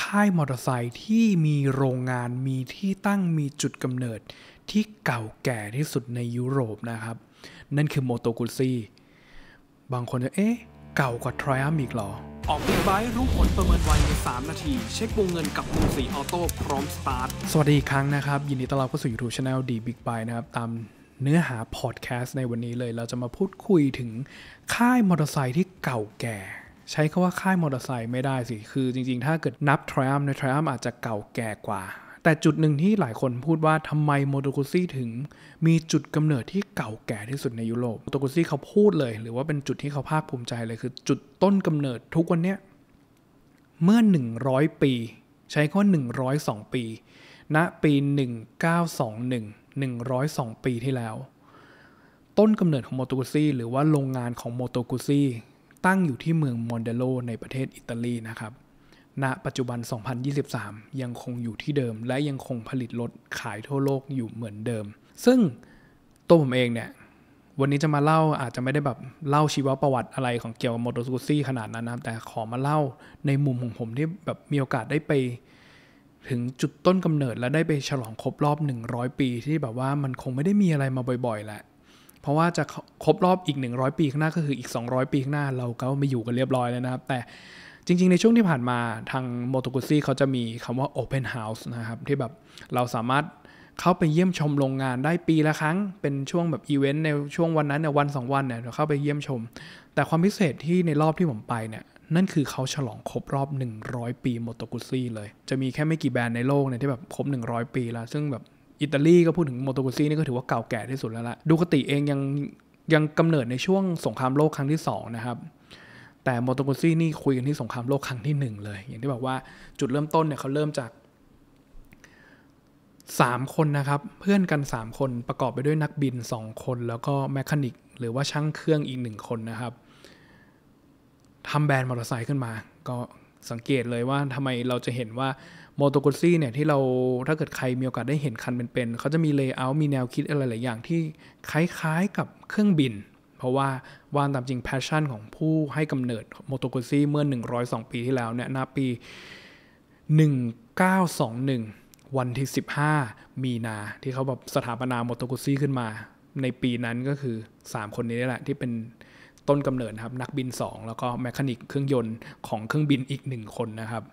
ค่ายมอเตอร์ไซค์ที่มีโรงงานมีที่ตั้งมีจุดกำเนิดที่เก่าแก่ที่สุดในยุโรปนะครับ นั่นคือโมโตกุซี่บางคนจะเอ๊ะ เก่ากว่าทริอัมอีกหรอ ออกิบกไบรู้ผลประเมินไวใน 3 นาที เช็ควงเงินกับมูสีออโต้พร้อมสตาร์ท สวัสดีอีกครั้งนะครับ ยินดีต้อนรับเข้าสู่ YouTube Channel ๊กไบค์นะครับ ตามเนื้อหาพอดแคสต์ในวันนี้เลยเราจะมาพูดคุยถึงค่ายมอเตอร์ไซค์ที่เก่าแก่ใช้คาว่าค่ายมอเตอร์ไซค์ไม่ได้สิ คือจริงๆ ถ้าเกิดนับทริอัมในทริอัมอาจจะเก่าแก่กว่า แต่จุดหนึ่งที่หลายคนพูดว่าทำไมโมโตกุซี่ถึงมีจุดกำเนิดที่เก่าแก่ที่สุดในยุโรปโมโตกุซี่เขาพูดเลย หรือว่าเป็นจุดที่เขาภาคภูมิใจเลยคือจุดต้นกำเนิดทุกวันนี้เมื่อ 100 ปี ใช้คำว่า 102 ปีณนะปี 1921 102 ปีที่แล้ว ต้นกำเนิดของโมโตกุซี่หรือว่าโรงงานของโมโตกุซี่ตั้งอยู่ที่เมืองมอนเดโลในประเทศอิตาลีนะครับ ณ ปัจจุบัน 2023 ยังคงอยู่ที่เดิม และยังคงผลิตรถขายทั่วโลกอยู่เหมือนเดิม ซึ่งตัวผมเองเนี่ย วันนี้จะมาเล่าอาจจะไม่ได้แบบ เล่าชีวประวัติอะไรของเกี่ยวกับมอเตอร์สกูซี่ขนาดนั้นนะแต่ขอมาเล่าในมุมของผมที่แบบมีโอกาสได้ไป ถึงจุดต้นกำเนิดและได้ไปฉลองครบรอบ 100 ปี ที่แบบว่ามันคงไม่ได้มีอะไรมาบ่อย ๆ แหละเพราะว่าจะครบรอบอีก 100 ปีข้างหน้าก็คืออีก 200 ปีข้างหน้าเราก็ไม่อยู่กันเรียบร้อยแล้วนะครับ แต่จริงๆ ในช่วงที่ผ่านมาทางโมโตกุซี่เขาจะมีคำว่า Open House นะครับ ที่แบบเราสามารถเข้าไปเยี่ยมชมโรงงานได้ปีละครั้งเป็นช่วงแบบอีเวนต์ในช่วงวันนั้นเนี่ยวันสองวันเนี่ยเราเข้าไปเยี่ยมชม แต่ความพิเศษที่ในรอบที่ผมไปเนี่ยนั่นคือเขาฉลองครบรอบ 100 ปีโมโตกุซี่เลยจะมีแค่ไม่กี่แบรนด์ในโลกเนี่ยที่แบบครบ100 ปีแล้วซึ่งแบบอิตาลีก็พูดถึงโมโตกุซี่นี่ก็ถือว่าเก่าแก่ที่สุดแล้วละดูคติเองยังยังกำเนิดในช่วงสงครามโลกครั้งที่ 2 นะครับ แต่โมโตกุซี่นี่คุยกันที่สงครามโลกครั้งที่ 1 เลย อย่างที่บอกว่าจุดเริ่มต้นเนี่ยเขาเริ่มจาก 3 คนนะครับ เพื่อนกัน 3 คนประกอบไปด้วยนักบิน 2 คนแล้วก็แมคานิกหรือว่าช่างเครื่องอีก 1 คนนะครับทำแบรนด์มอเตอร์ไซค์ขึ้นมา ก็สังเกตเลยว่าทำไมเราจะเห็นว่ามอโตโกซี่เนี่ยที่เราถ้าเกิดใครมีโอกาสได้เห็นคันเป็นๆเขาจะมีเลเยอร์มีแนวคิดอะไรหลายอย่างที่คล้ายๆ กับเครื่องบิน เพราะว่าวานตามจริงแพชชั่นของผู้ให้กำเนิดมอโตโกซี่เมื่อ 102 ปีที่แล้วเนี่ยนาปี 1921 วันที่ 15 มีนา ที่เขาแบบสถาปนามอโตโกซี่ขึ้นมาในปีนั้นก็คือ 3 คนนี้แหละที่เป็นต้นกำเนิดครับ นักบิน 2แล้วก็แมคานิกเครื่องยนต์ของเครื่องบินอีก 1 คนนะครับ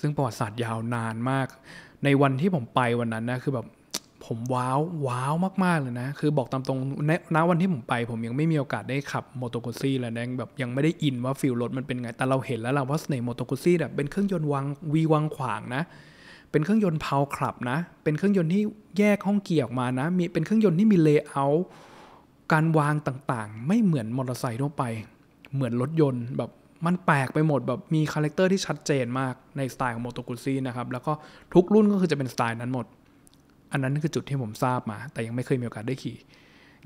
ซึ่งประวัติศาสตร์ยาวนานมาก ในวันที่ผมไปวันนั้นนะคือแบบผมว้าวว้าวมากๆเลยนะ คือบอกตามตรงณวันที่ผมไปผมยังไม่มีโอกาสได้ขับมอเตอร์กุซี่เลยนะแบบยังไม่ได้อินว่าฟิลรถมันเป็นไง แต่เราเห็นแล้วล่ะว่าสเนมอเตอร์กุซี่แบบเป็นเครื่องยนต์วังวีวังขวางนะเป็นเครื่องยนต์เพาคลับนะ เป็นเครื่องยนต์ที่แยกห้องเกียร์ออกมานะ มีเป็นเครื่องยนต์ที่มีเลเยอร์การวางต่างๆไม่เหมือนมอเตอร์ไซค์ทั่วไป เหมือนรถยนต์แบบมันแปลกไปหมดแบบมีคาแรคเตอร์ที่ชัดเจนมากในสไตล์ของโมโตกุซีนะครับ แล้วก็ทุกรุ่นก็คือจะเป็นสไตล์นั้นหมด อันนั้นคือจุดที่ผมทราบมา แต่ยังไม่เคยมีโอกาสได้ขี่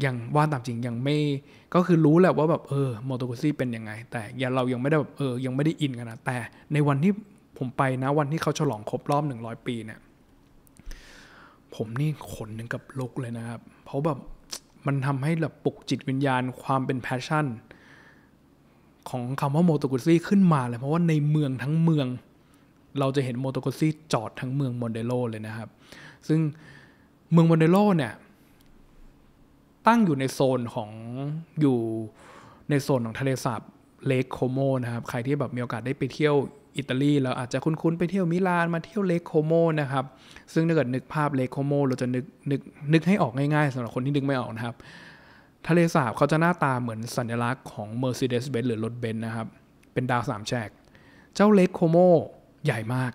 ยังว่าตามจริงยังไม่ก็คือรู้แหละว่าแบบเออโมโตกุซีเป็นยังไง แต่เรายังไม่ได้แบบเออยังไม่ได้อินกันนะแต่ในวันที่ผมไปนะ วันที่เขาฉลองครบรอบ100 ปีเนี่ยผมนี่ขนนึงกับลุกเลยนะครับเพราะแบบมันทำให้แบบปลุกจิตวิญญาณความเป็นแพชชั่นของคำว่าโมโตกุซี่ขึ้นมาเลย เพราะว่าในเมืองทั้งเมือง เราจะเห็นโมโตกุซี่จอดทั้งเมืองมอนเดโลเลยนะครับ ซึ่งเมืองมอนเดโลเนี่ยตั้งอยู่ในโซนของอยู่ในโซนของทะเลสาบเลคโคโมนะครับใครที่แบบมีโอกาสได้ไปเที่ยวอิตาลี เราอาจจะคุ้นๆไปเที่ยวมิลานมาเที่ยวเลคโคโมนะครับซึ่งถ้าเกิดนึกภาพเลคโคโมเราจะนึกนึกนึกให้ออกง่ายๆสำหรับคนที่นึกไม่ออกนะครับทะเลสาบเขาจะหน้าตาเหมือนสัญลักษณ์ของ Mercedes-Benz หรือรถเบนซ์นะครับ เป็นดาวสามแฉกเจ้าเล็กโคโมใหญ่มาก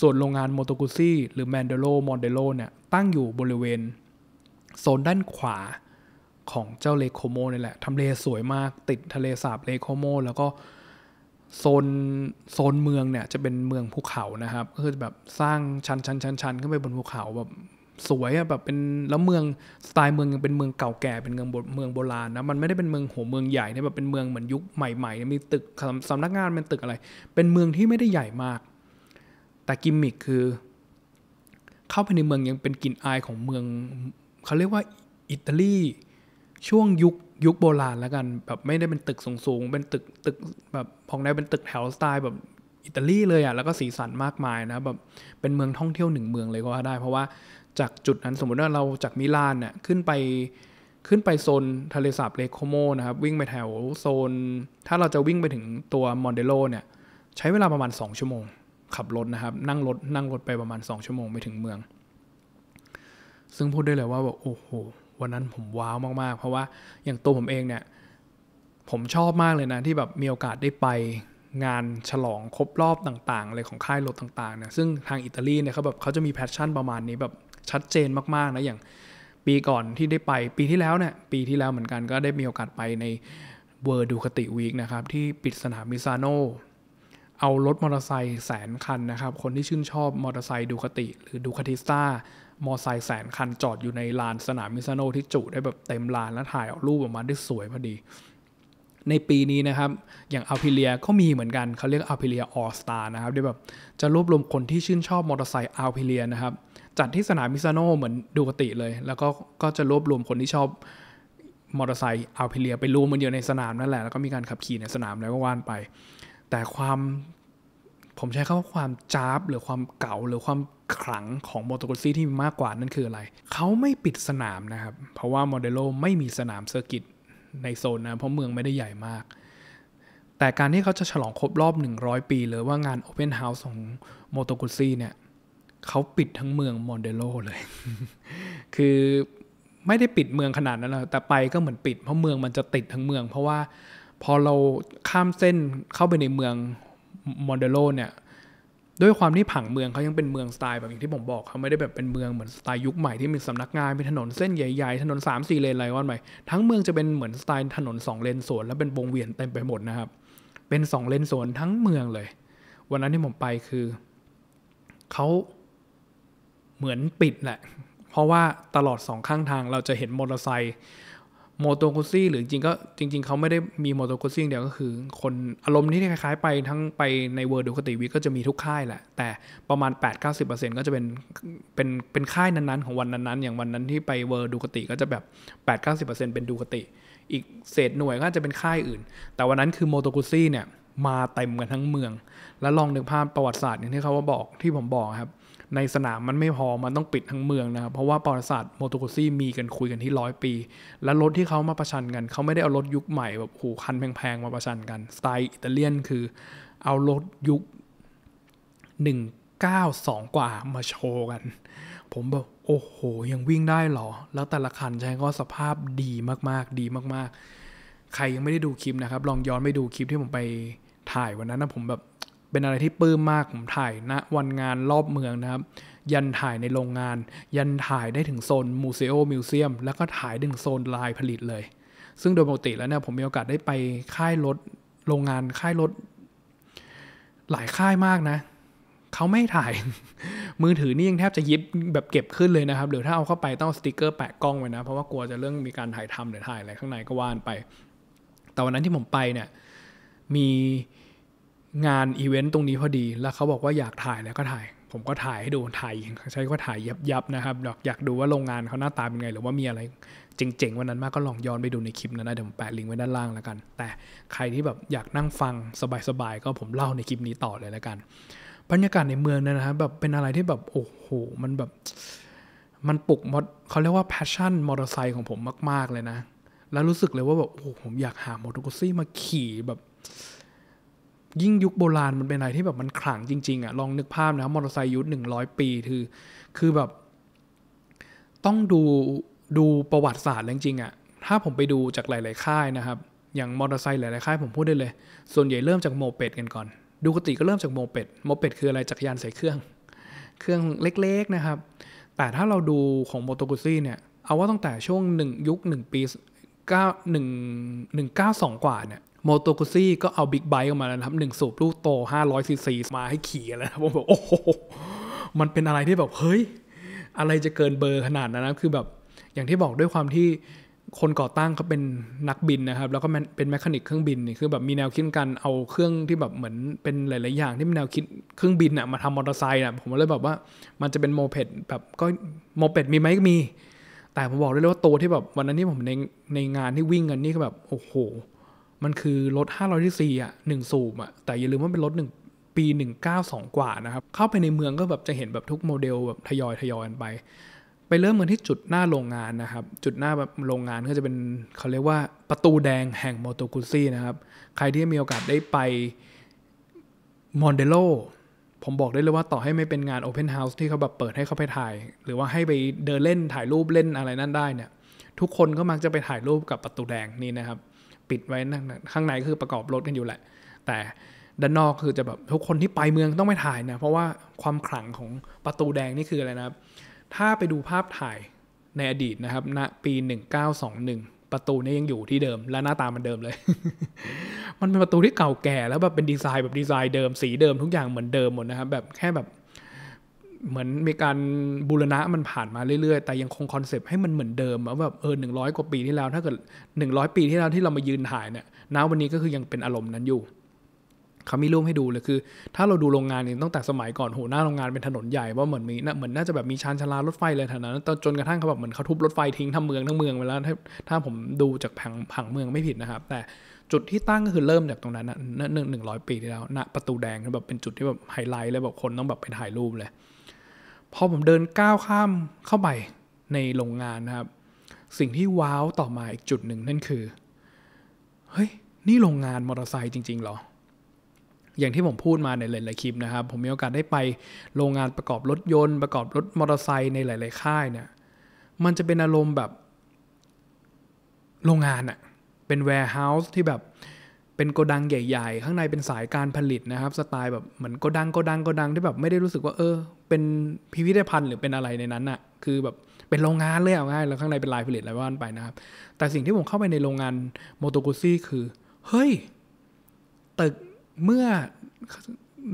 ส่วนโรงงานโมโตกุซี่หรือแมนเดโลมอนเดโลเนี่ย ตั้งอยู่บริเวณ โซนด้านขวาของเจ้าเลโคโมนี่แหละทำเลสวยมากติดทะเลสาบเลโคโมแล้วก็โซนโซนเมืองเนี่ย จะเป็นเมืองภูเขานะครับก็คือแบบสร้างชันชันชันชันขึ้นไปบนภูเขาแบบสวยอะแบบเป็นแล้วเมืองสไตล์เมืองยังเป็นเมืองเก่าแก่เป็นเมืองเมืองโบราณนะมันไม่ได้เป็นเมืองโหเมืองใหญ่เนี่ยแบบเป็นเมืองเหมือนยุคใหม่ๆมีตึกสำนักงานเป็นตึกอะไร เป็นเมืองที่ไม่ได้ใหญ่มาก แต่กิมมิคคือ เข้าไปในเมืองยังเป็นกลิ่นอายของเมืองเขาเรียกว่าอิตาลีช่วงยุคยุคโบราณแล้วกันแบบไม่ได้เป็นตึกสูงๆเป็นตึกตึกแบบพองได้เป็นตึกแถวสไตล์แบบอิตาลีเลยอะ่ะแล้วก็สีสันมากมายนะแบบเป็นเมืองท่องเที่ยวหนึ่งเมืองเลยก็ว่าได้ เพราะว่าจากจุดนั้นสมมติว่าเราจากมิลานเนี่ยขึ้นไปขึ้นไปโซนทะเลสาบเลโคโมนะครับ วิ่งไปแถวโซน ถ้าเราจะวิ่งไปถึงตัวมอนเดโลเนี่ย ใช้เวลาประมาณ 2 ชั่วโมง ขับรถนะครับ นั่งรถ นั่งรถไปประมาณ 2 ชั่วโมง ไปถึงเมือง ซึ่งพูดได้เลยว่าแบบโอ้โหวันนั้นผมว้าวมาก ๆ เพราะว่าอย่างตัวผมเองเนี่ย ผมชอบมากเลยนะที่แบบมีโอกาสได้ไปงานฉลองครบรอบต่างๆเลยของค่ายรถต่างๆเนี่ยซึ่งทางอิตาลีเนี่ยเขาแบบเขาจะมีแพชชั่นประมาณนี้แบบชัดเจนมากๆนะอย่างปีก่อนที่ได้ไปปีที่แล้วเนี่ยปีที่แล้วเหมือนกันก็ได้มีโอกาสไปใน เวอร์ดูคติวีคนะครับที่ปิดสนามมิซาโน เอารถมอเตอร์ไซค์แสนคันนะครับ คนที่ชื่นชอบมอเตอร์ไซค์ดูคติ หรือดูคาติสตามอเตอร์ไซค์แสนคันจอดอยู่ในลานสนามมิซาโน ที่จุได้แบบเต็มลานแล้วถ่ายออกรูปออกมาได้สวยพอดี ในปีนี้นะครับอย่างอัลพิเลียก็มีเหมือนกันเขาเรียกอัลพิเลียออสตานะครับได้แบบจะรวบรวมคนที่ชื่นชอบมอเตอร์ไซค์อัลพิเลียนะครับจัดที่สนามมิซานโนเหมือนดูกติเลย แล้วก็ก็จะรวบรวมคนที่ชอบมอเตอร์ไซค์เอาเพิเลียไปรวมมันอยู่ในสนามนั่นแหละแล้วก็มีการขับขี่ในสนามแล้วก็ว่านไป แต่ความผมใช้คำว่าความจ้าบหรือความเก่าหรือความขลังของมอเตอร์กซี่ที่มีมากกว่านั่นคืออะไร เขาไม่ปิดสนามนะครับ เพราะว่าโมเดลโลไม่มีสนามเซอร์กิตในโซนนะเพราะเมืองไม่ได้ใหญ่มาก แต่การที่เขาจะฉลองครบรอบ 100 ปี หรือว่างาน Open House ของโมโตกุซี่เนี่ยเขาปิดทั้งเมืองมอนเดโลเลย คือไม่ได้ปิดเมืองขนาดนั้นหรอก แต่ไปก็เหมือนปิดเพราะเมืองมันจะติดทั้งเมืองเพราะว่าพอเราข้ามเส้นเข้าไปในเมืองมอนเดโลเนี่ย ด้วยความที่ผังเมืองเขายังเป็นเมืองสไตล์แบบอย่างที่ผมบอกเขาไม่ได้แบบเป็นเมืองเหมือนสไตล์ยุคใหม่ที่มีสำนักงานมีถนนเส้นใหญ่ ๆ ถนน3่เลนอะไรว่าใหม่ทั้งเมืองจะเป็นเหมือนสไตล์ถนน2เลนสวน แล้วเป็นวงเวียนเต็มไปหมดนะครับ เป็น 2 เลนสวนทั้งเมืองเลย วันนั้นที่ผมไปคือเขาเหมือนปิดแหละ เพราะว่าตลอดสองข้างทางเราจะเห็นมอเตอร์ไซค์โมโตคุซี่หรือจริงก็จริง ๆเขาไม่ได้มีโมโตคุซี่เดียวก็คือ คนอารมณ์นี้คล้าย ๆ ไปทั้งไปในเวิร์ดูคติวิก็จะมีทุกค่ายแหละ แต่ประมาณ 8-90%ก็จะเป็นเป็นเป็นค่ายนั้นๆ ของวันนั้นๆ อย่างวันนั้นที่ไปเวิร์ดูคติก็จะแบบ 8-90%เป็นดูคติอีกเศษหน่วยก็จะเป็นค่ายอื่น แต่วันนั้นคือโมโตคุซี่เนี่ยมาเต็มกันทั้งเมือง และลองนึกภาพประวัติศาสตร์อย่างที่เขาว่าบอกที่ผมบอกครับในสนามมันไม่พอมันต้องปิดทั้งเมืองนะครับ เพราะว่าประัตาสโมโตโกซี่มีกันคุยกันที่ร้อยปี และรถที่เขามาประชันกัน เขาไม่ได้เอารถยุคใหม่แบบหูคันแพงๆ มาประชันกันสไตล์อิตาเลียนคือเอารถยุค 192 กว่ามาโชว์กัน ผมแบบโอ้โหยังวิ่งได้หรอ แล้วแต่ละคันใช้ก็สภาพดีมากๆ ดีมากๆ ใครยังไม่ได้ดูคลิปนะครับ ลองย้อนไปดูคลิปที่ผมไปถ่ายวันนั้นนะผมแบบเป็นอะไรที่ปลื้มมากผมถ่ายณนะ วันงานรอบเมืองนะครับ ยันถ่ายในโรงงาน ยันถ่ายได้ถึงโซนมูเซโอมิวเซียมแล้วก็ถ่ายถึงโซนลายผลิตเลย ซึ่งโดยปกติแล้วเนี่ยผมมีโอกาสได้ไปค่ายรถโรงงานค่ายรถหลายค่ายมากนะเขาไม่ถ่าย มือถือนี่ยังแทบจะยิบแบบเก็บขึ้นเลยนะครับหรือถ้าเอาเข้าไปต้องสติกเกอร์แปะกล้องไว้นะเพราะว่ากลัวจะเรื่องมีการถ่ายทำหรือถ่ายอะไรข้างในก็ว่านไป แต่วันนั้นที่ผมไปเนี่ย มีงานอีเวนต์ตรงนี้พอดีแล้วเขาบอกว่าอยากถ่ายแล้วก็ถ่าย ผมก็ถ่ายให้ดูถ่ายใช้ก็ถ่ายยับยับนะครับอยากดูว่าโรงงานเขาหน้าตาเป็นไง หรือว่ามีอะไรเจ๋งๆ วันนั้นมากก็ลองย้อนไปดูในคลิปนั้นนะ เดี๋ยวผม แปะลิงก์ไว้ด้านล่างแล้วกัน แต่ใครที่แบบอยากนั่งฟังสบายๆก็ผมเล่าในคลิปนี้ต่อเลยแล้วกันบรรยากาศในเมืองเนี่ยนะแบบเป็นอะไรที่แบบโอ้โหมันแบบมันปลุกมดเขาเรียกว่าแพชชั่นมอเตอร์ไซค์ของผมมากๆเลยนะ แล้วรู้สึกเลยว่าแบบโอ้โหผมอยากหามอเตอร์ไซค์มาขี่แบบยิ่งยุคโบราณมันเป็นอะไรที่แบบมันขลังจริงๆอะ่ะลองนึกภาพนะมอเตอร์ไซค์ยุคหนึ่งร้อยปีคือคือแบบ ต้องดูดูประวัติศาสตร์จริงๆอะ่ะถ้าผมไปดูจากหลายๆค่ายนะครับอย่างมอเตอร์ไซค์หลายๆค่ายผมพูดได้เลย ส่วนใหญ่เริ่มจากโมเป็ดกันก่อนดูกติก็เริ่มจากโมเป็ดโมเป็ดคืออะไรจักรยานใส่เครื่อง เครื่องเล็กๆนะครับ แต่ถ้าเราดูของโมโตกุซี่เนี่ยเอาว่าตั้งแต่ช่วงหนึ่งยุคหนึ่งปีเก้าหนึ่งหนึ่งเก้าสองกว่าเนี่ยโมโตคุซี่ก็เอาบิ๊กไบค์ออกมาแล้วนะครับหนึ่งสูบลูกโต500ซีซีมาให้ขี่แล้วผมแบบโอ้โหมันเป็นอะไรที่แบบเฮ้ย อะไรจะเกินเบอร์ขนาดนั้นนะคือแบบอย่างที่บอกด้วยความที่คนก่อตั้งเขาเป็นนักบินนะครับ แล้วก็เป็นแมคานิกเครื่องบินนี่คือแบบมีแนวคิดการเอาเครื่องที่แบบเหมือนเป็นหลายๆอย่างที่มีแนวคิดเครื่องบินอะมาทำมอเตอร์ไซค์อะผมเลยแบบว่ามันจะเป็นโมเพดแบบก็โมเพดมีไหมมี แต่ผมบอกได้เลยว่าตัวที่แบบวันนั้นที่ผมในในงานที่วิ่งกันนี่ก็แบบโอ้โหมันคือรถ 500ซีซีอ่ะหนึ่งสูบอ่ะ แต่อย่าลืมว่าเป็นรถหนึ่งปี192 กว่านะครับ เข้าไปในเมืองก็แบบจะเห็นแบบทุกโมเดลแบบทยอยทยอยกันไป ไปเริ่มกันที่จุดหน้าโรงงานนะครับ จุดหน้าแบบโรงงานก็จะเป็นเขาเรียกว่าประตูแดงแห่งมอโตคุซี่นะครับ ใครที่มีโอกาสได้ไปมอนเดโล ผมบอกได้เลยว่าต่อให้ไม่เป็นงานโอเพนเฮาส์ที่เขาแบบเปิดให้เขาไปถ่าย หรือว่าให้ไปเดินเล่นถ่ายรูปเล่นอะไรนั่นได้เนี่ย ทุกคนก็มักจะไปถ่ายรูปกับประตูแดงนี่นะครับปิดไว้นข้างในคือประกอบรถกันอยู่แหละ แต่ด้านนอกคือจะแบบทุกคนที่ไปเมืองต้องไม่ถ่ายนะ เพราะว่าความขลังของประตูแดงนี่คืออะไรนะครับ ถ้าไปดูภาพถ่ายในอดีตนะครับณนะปี 1921 ประตูนี้ยังอยู่ที่เดิม และหน้าตามันเดิมเลย มันเป็นประตูที่เก่าแก่ แล้วแบบเป็นดีไซน์แบบดีไซน์เดิมสีเดิมทุกอย่างเหมือนเดิมหมดนะครับแบบแค่แบบเหมือนมีการบูรณะมันผ่านมาเรื่อยๆ แต่ยังคงคอนเซปต์ให้มันเหมือนเดิมว่าแบบเออหนึ่งร้อยกว่าปีที่แล้ว ถ้าเกิดหนึ่งร้อยปีที่แล้วที่เรามายืนถ่ายเนี่ยณวันนี้ก็คือยังเป็นอารมณ์นั้นอยู่ เขามีรูปให้ดูเลยคือ ถ้าเราดูโรงงานเนี่ยตั้งแต่สมัยก่อนโหหน้าโรงงานเป็นถนนใหญ่ว่าเหมือนมีเหมือนน่าจะแบบมีชานชลารถไฟเลยแถวนั้น จนกระทั่งเขาแบบเหมือนเขาทุบรถไฟทิ้งทำเมืองทั้งเมืองไปแล้วถ้าถ้าผมดูจากผังผังเมืองไม่ผิดนะครับ แต่จุดที่ตั้งก็คือเริ่มจากตรงนั้นนะหนึ่งหนึ่งร้อยปีที่แล้วณประตูแดงแบบเป็นจุดที่แบบไฮไลท์เลยแบบคนต้องแบบไปถ่ายรูปเลยพอผมเดินก้าวข้ามเข้าไปในโรงงานนะครับ สิ่งที่ว้าวต่อมาอีกจุดหนึ่งนั่นคือ เฮ้ย นี่โรงงานมอเตอร์ไซค์จริงๆหรอ อย่างที่ผมพูดมาในหลาย ๆคลิปนะครับ ผมมีโอกาสได้ไปโรงงานประกอบรถยนต์ประกอบรถมอเตอร์ไซค์ในหลาย ๆค่ายเนี่ยมันจะเป็นอารมณ์แบบโรงงานอะเป็นแวร์เฮาส์ที่แบบเป็นโกดังใหญ่ๆ ข้างในเป็นสายการผลิตนะครับ สไตล์แบบเหมือนโกดังโกดังโกดังที่แบบไม่ได้รู้สึกว่า เออ เป็นพิพิธภัณฑ์หรือเป็นอะไรในนั้นอะ่ะ คือแบบเป็นโรงงานเลยเอาง่ายแล้วข้างในเป็นลายผลิตอะไร่านไปนะครับ แต่สิ่งที่ผมเข้าไปในโรงงานโมโตกุซี่คือ เฮ้ย ตึกเมื่อ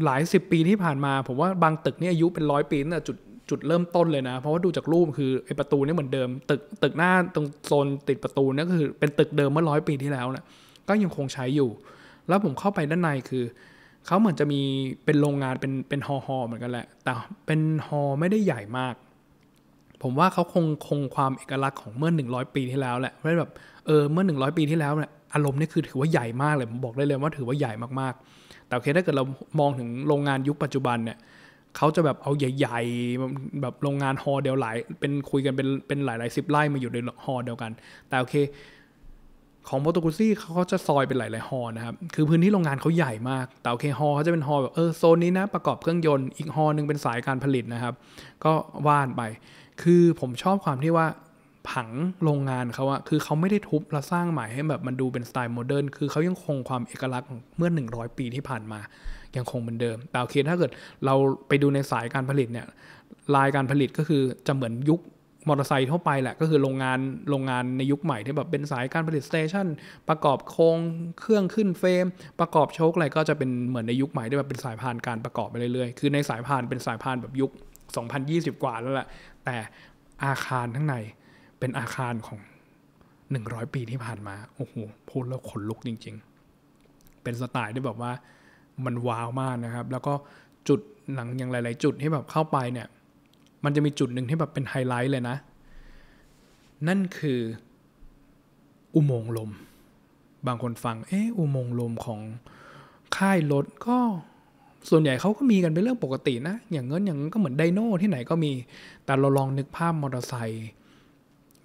หลายสิบปีที่ผ่านมา ผมว่าบางตึกนี่อายุเป็นร้อยปีนะ้จุดจุดเริ่มต้นเลยนะ เพราะว่าดูจากรูปคือไอประตูนี่เหมือนเดิมตึกตึกหน้าตรงโซนติดประตูนี่คือเป็นตึกเดิมเมื่อร้อยปีที่แล้วน่ะก็ยังคงใช้อยู่ แล้วผมเข้าไปด้านในคือ เขาเหมือนจะมีเป็นโรงงานเป็นเป็นฮอฮอเหมือนกันแหละ แต่เป็นฮอไม่ได้ใหญ่มาก ผมว่าเขาคงคงความเอกลักษณ์ของเมื่อ 100 ปีที่แล้วแหละ เพราะแบบเออเมื่อ 100 ปีที่แล้วเนี่ยอารมณ์นี่คือถือว่าใหญ่มากเลยผมบอกได้เลยว่าถือว่าใหญ่มากๆ แต่โอเคถ้าเกิดเรามองถึงโรงงานยุคปัจจุบันเนี่ยเขาจะแบบเอาใหญ่ๆแบบโรงงานฮอเดียวหลายเป็นคุยกันเป็นเป็นหลายๆสิบไร่มาอยู่ในฮอเดียวกันแต่โอเคของโมโตกุซี่เขาจะซอยเป็นหลายๆฮอนะครับ คือพื้นที่โรงงานเขาใหญ่มาก แต่โอเคฮอเขาจะเป็นฮอแบบ เออโซนนี้นะประกอบเครื่องยนต์ อีกฮอนึงเป็นสายการผลิตนะครับ ก็ว่านไป คือผมชอบความที่ว่าผังโรงงานเขาอะคือเขาไม่ได้ทุบและสร้างใหม่ให้แบบมันดูเป็นสไตล์โมเดิร์น คือเขายังคงความเอกลักษณ์เมื่อ 100 ปีที่ผ่านมา ยังคงเหมือนเดิมแต่โอเคถ้าเกิดเราไปดูในสายการผลิตเนี่ย ลายการผลิตก็คือจะเหมือนยุคมอเตอร์ไซค์ทั่วไปแหละก็คือโรงงานโรงงานในยุคใหม่ ที่แบบเป็นสายการผลิตสเตชันประกอบโครงเครื่องขึ้นเฟรมประกอบโชคอะไรก็จะเป็นเหมือนในยุคใหม่ที่แบบเป็นสายพานการประกอบไปเรื่อยๆ คือในสายพานเป็นสายพานแบบยุค 2020 กว่าแล้วแหละแต่อาคารทั้งในเป็นอาคารของ 100 ปีที่ผ่านมา โอ้โหพูดแล้วขนลุกจริงๆ เป็นสไตล์ที่แบบว่ามันว้าวมากนะครับ แล้วก็จุดหลังอย่างหลาย ๆ จุดที่แบบเข้าไปเนี่ยมันจะมีจุดหนึ่งที่แบบเป็นไฮไลท์เลยนะ นั่นคือ อุโมงค์ลม บางคนฟัง เอออุโมงค์ลมของค่ายรถก็ส่วนใหญ่เขาก็มีกันเป็นเรื่องปกตินะ อย่างเงินอย่างก็เหมือนไดโน่ที่ไหนก็มี แต่เราลองนึกภาพมอเตอร์ไซค์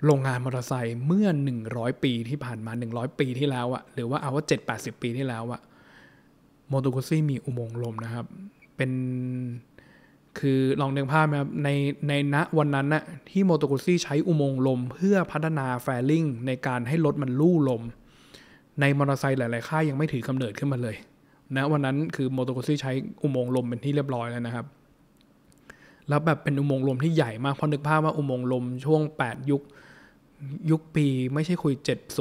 โรงงานมอเตอร์ไซค์เมื่อ100ปีที่ผ่านมา100ปีที่แล้วอะหรือว่าเอาว่า7 80 ปีที่แล้วอะโมโตคุซี่มีอุโมงค์ลมนะครับ เป็นคือลองนึกภาพนะครับในในณวันนั้นนะ่ะที่โมโตกุซี่ใช้อุโมงค์ลมเพื่อพัฒนาแฟลิงในการให้รถมันลู่ลม ในมอเตอร์ไซค์หลายๆค่ายยังไม่ถือกำเนิดขึ้นมาเลยนะวันนั้นคือโมโตกุซี่ใช้อุโมงค์ลมเป็นที่เรียบร้อยแล้วนะครับ แล้วแบบเป็นอุโมงค์ลมที่ใหญ่มากพอนึกภาพว่าอุโมงค์ลมช่วง8ยุคยุคปีไม่ใช่คุย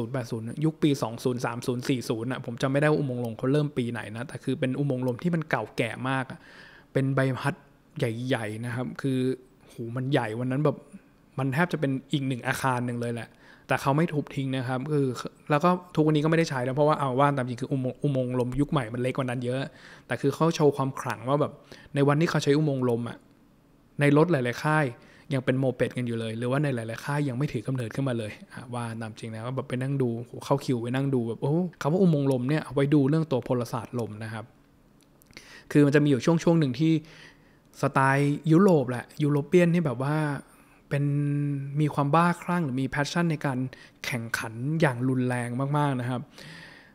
7080ยุคปี203040อ่ะผมจำไม่ได้ว่าอุโมงค์ลมเขาเริ่มปีไหนนะแต่คือเป็นอุโมงค์ลมที่มันเก่าแก่มากเป็นใบพัดใหญ่ๆ นะครับ คือหูมันใหญ่วันนั้นแบบ มันแทบจะเป็นอีกหนึ่งอาคารหนึ่งเลยแหละ แต่เขาไม่ทุบทิ้งนะครับ คือ แล้วก็ทุกวันนี้ก็ไม่ได้ใช้แล้วเพราะว่าเอาว่านตามจริงคืออุโมงค์ลมยุคใหม่มันเล็กกว่านั้นเยอะ แต่คือเขาโชว์ความขลังว่าแบบ ในวันที่เขาใช้อุโมงลมอะ ในรถหลายๆค่ายยังเป็นโมเป็ดกันอยู่เลย หรือว่าในหลายๆค่ายยังไม่ถือกำเนิดขึ้นมาเลยว่าตามจริงนะว่าแบบไปนั่งดูเข้าคิวไปนั่งดู แบบโอ้คำว่าอุโมงลมเนี่ยเอาไว้ดูเรื่องตัวพลศาสตร์ลมนะครับ คือมันจะมีอยู่ช่วงช่วงหนึ่งที่สไตล์ยุโรป แหละยุโรเปียนที่แบบว่าเป็นมีความบ้าคลั่งหรือมีแพชชั่นในการแข่งขันอย่างรุนแรงมากๆนะครับ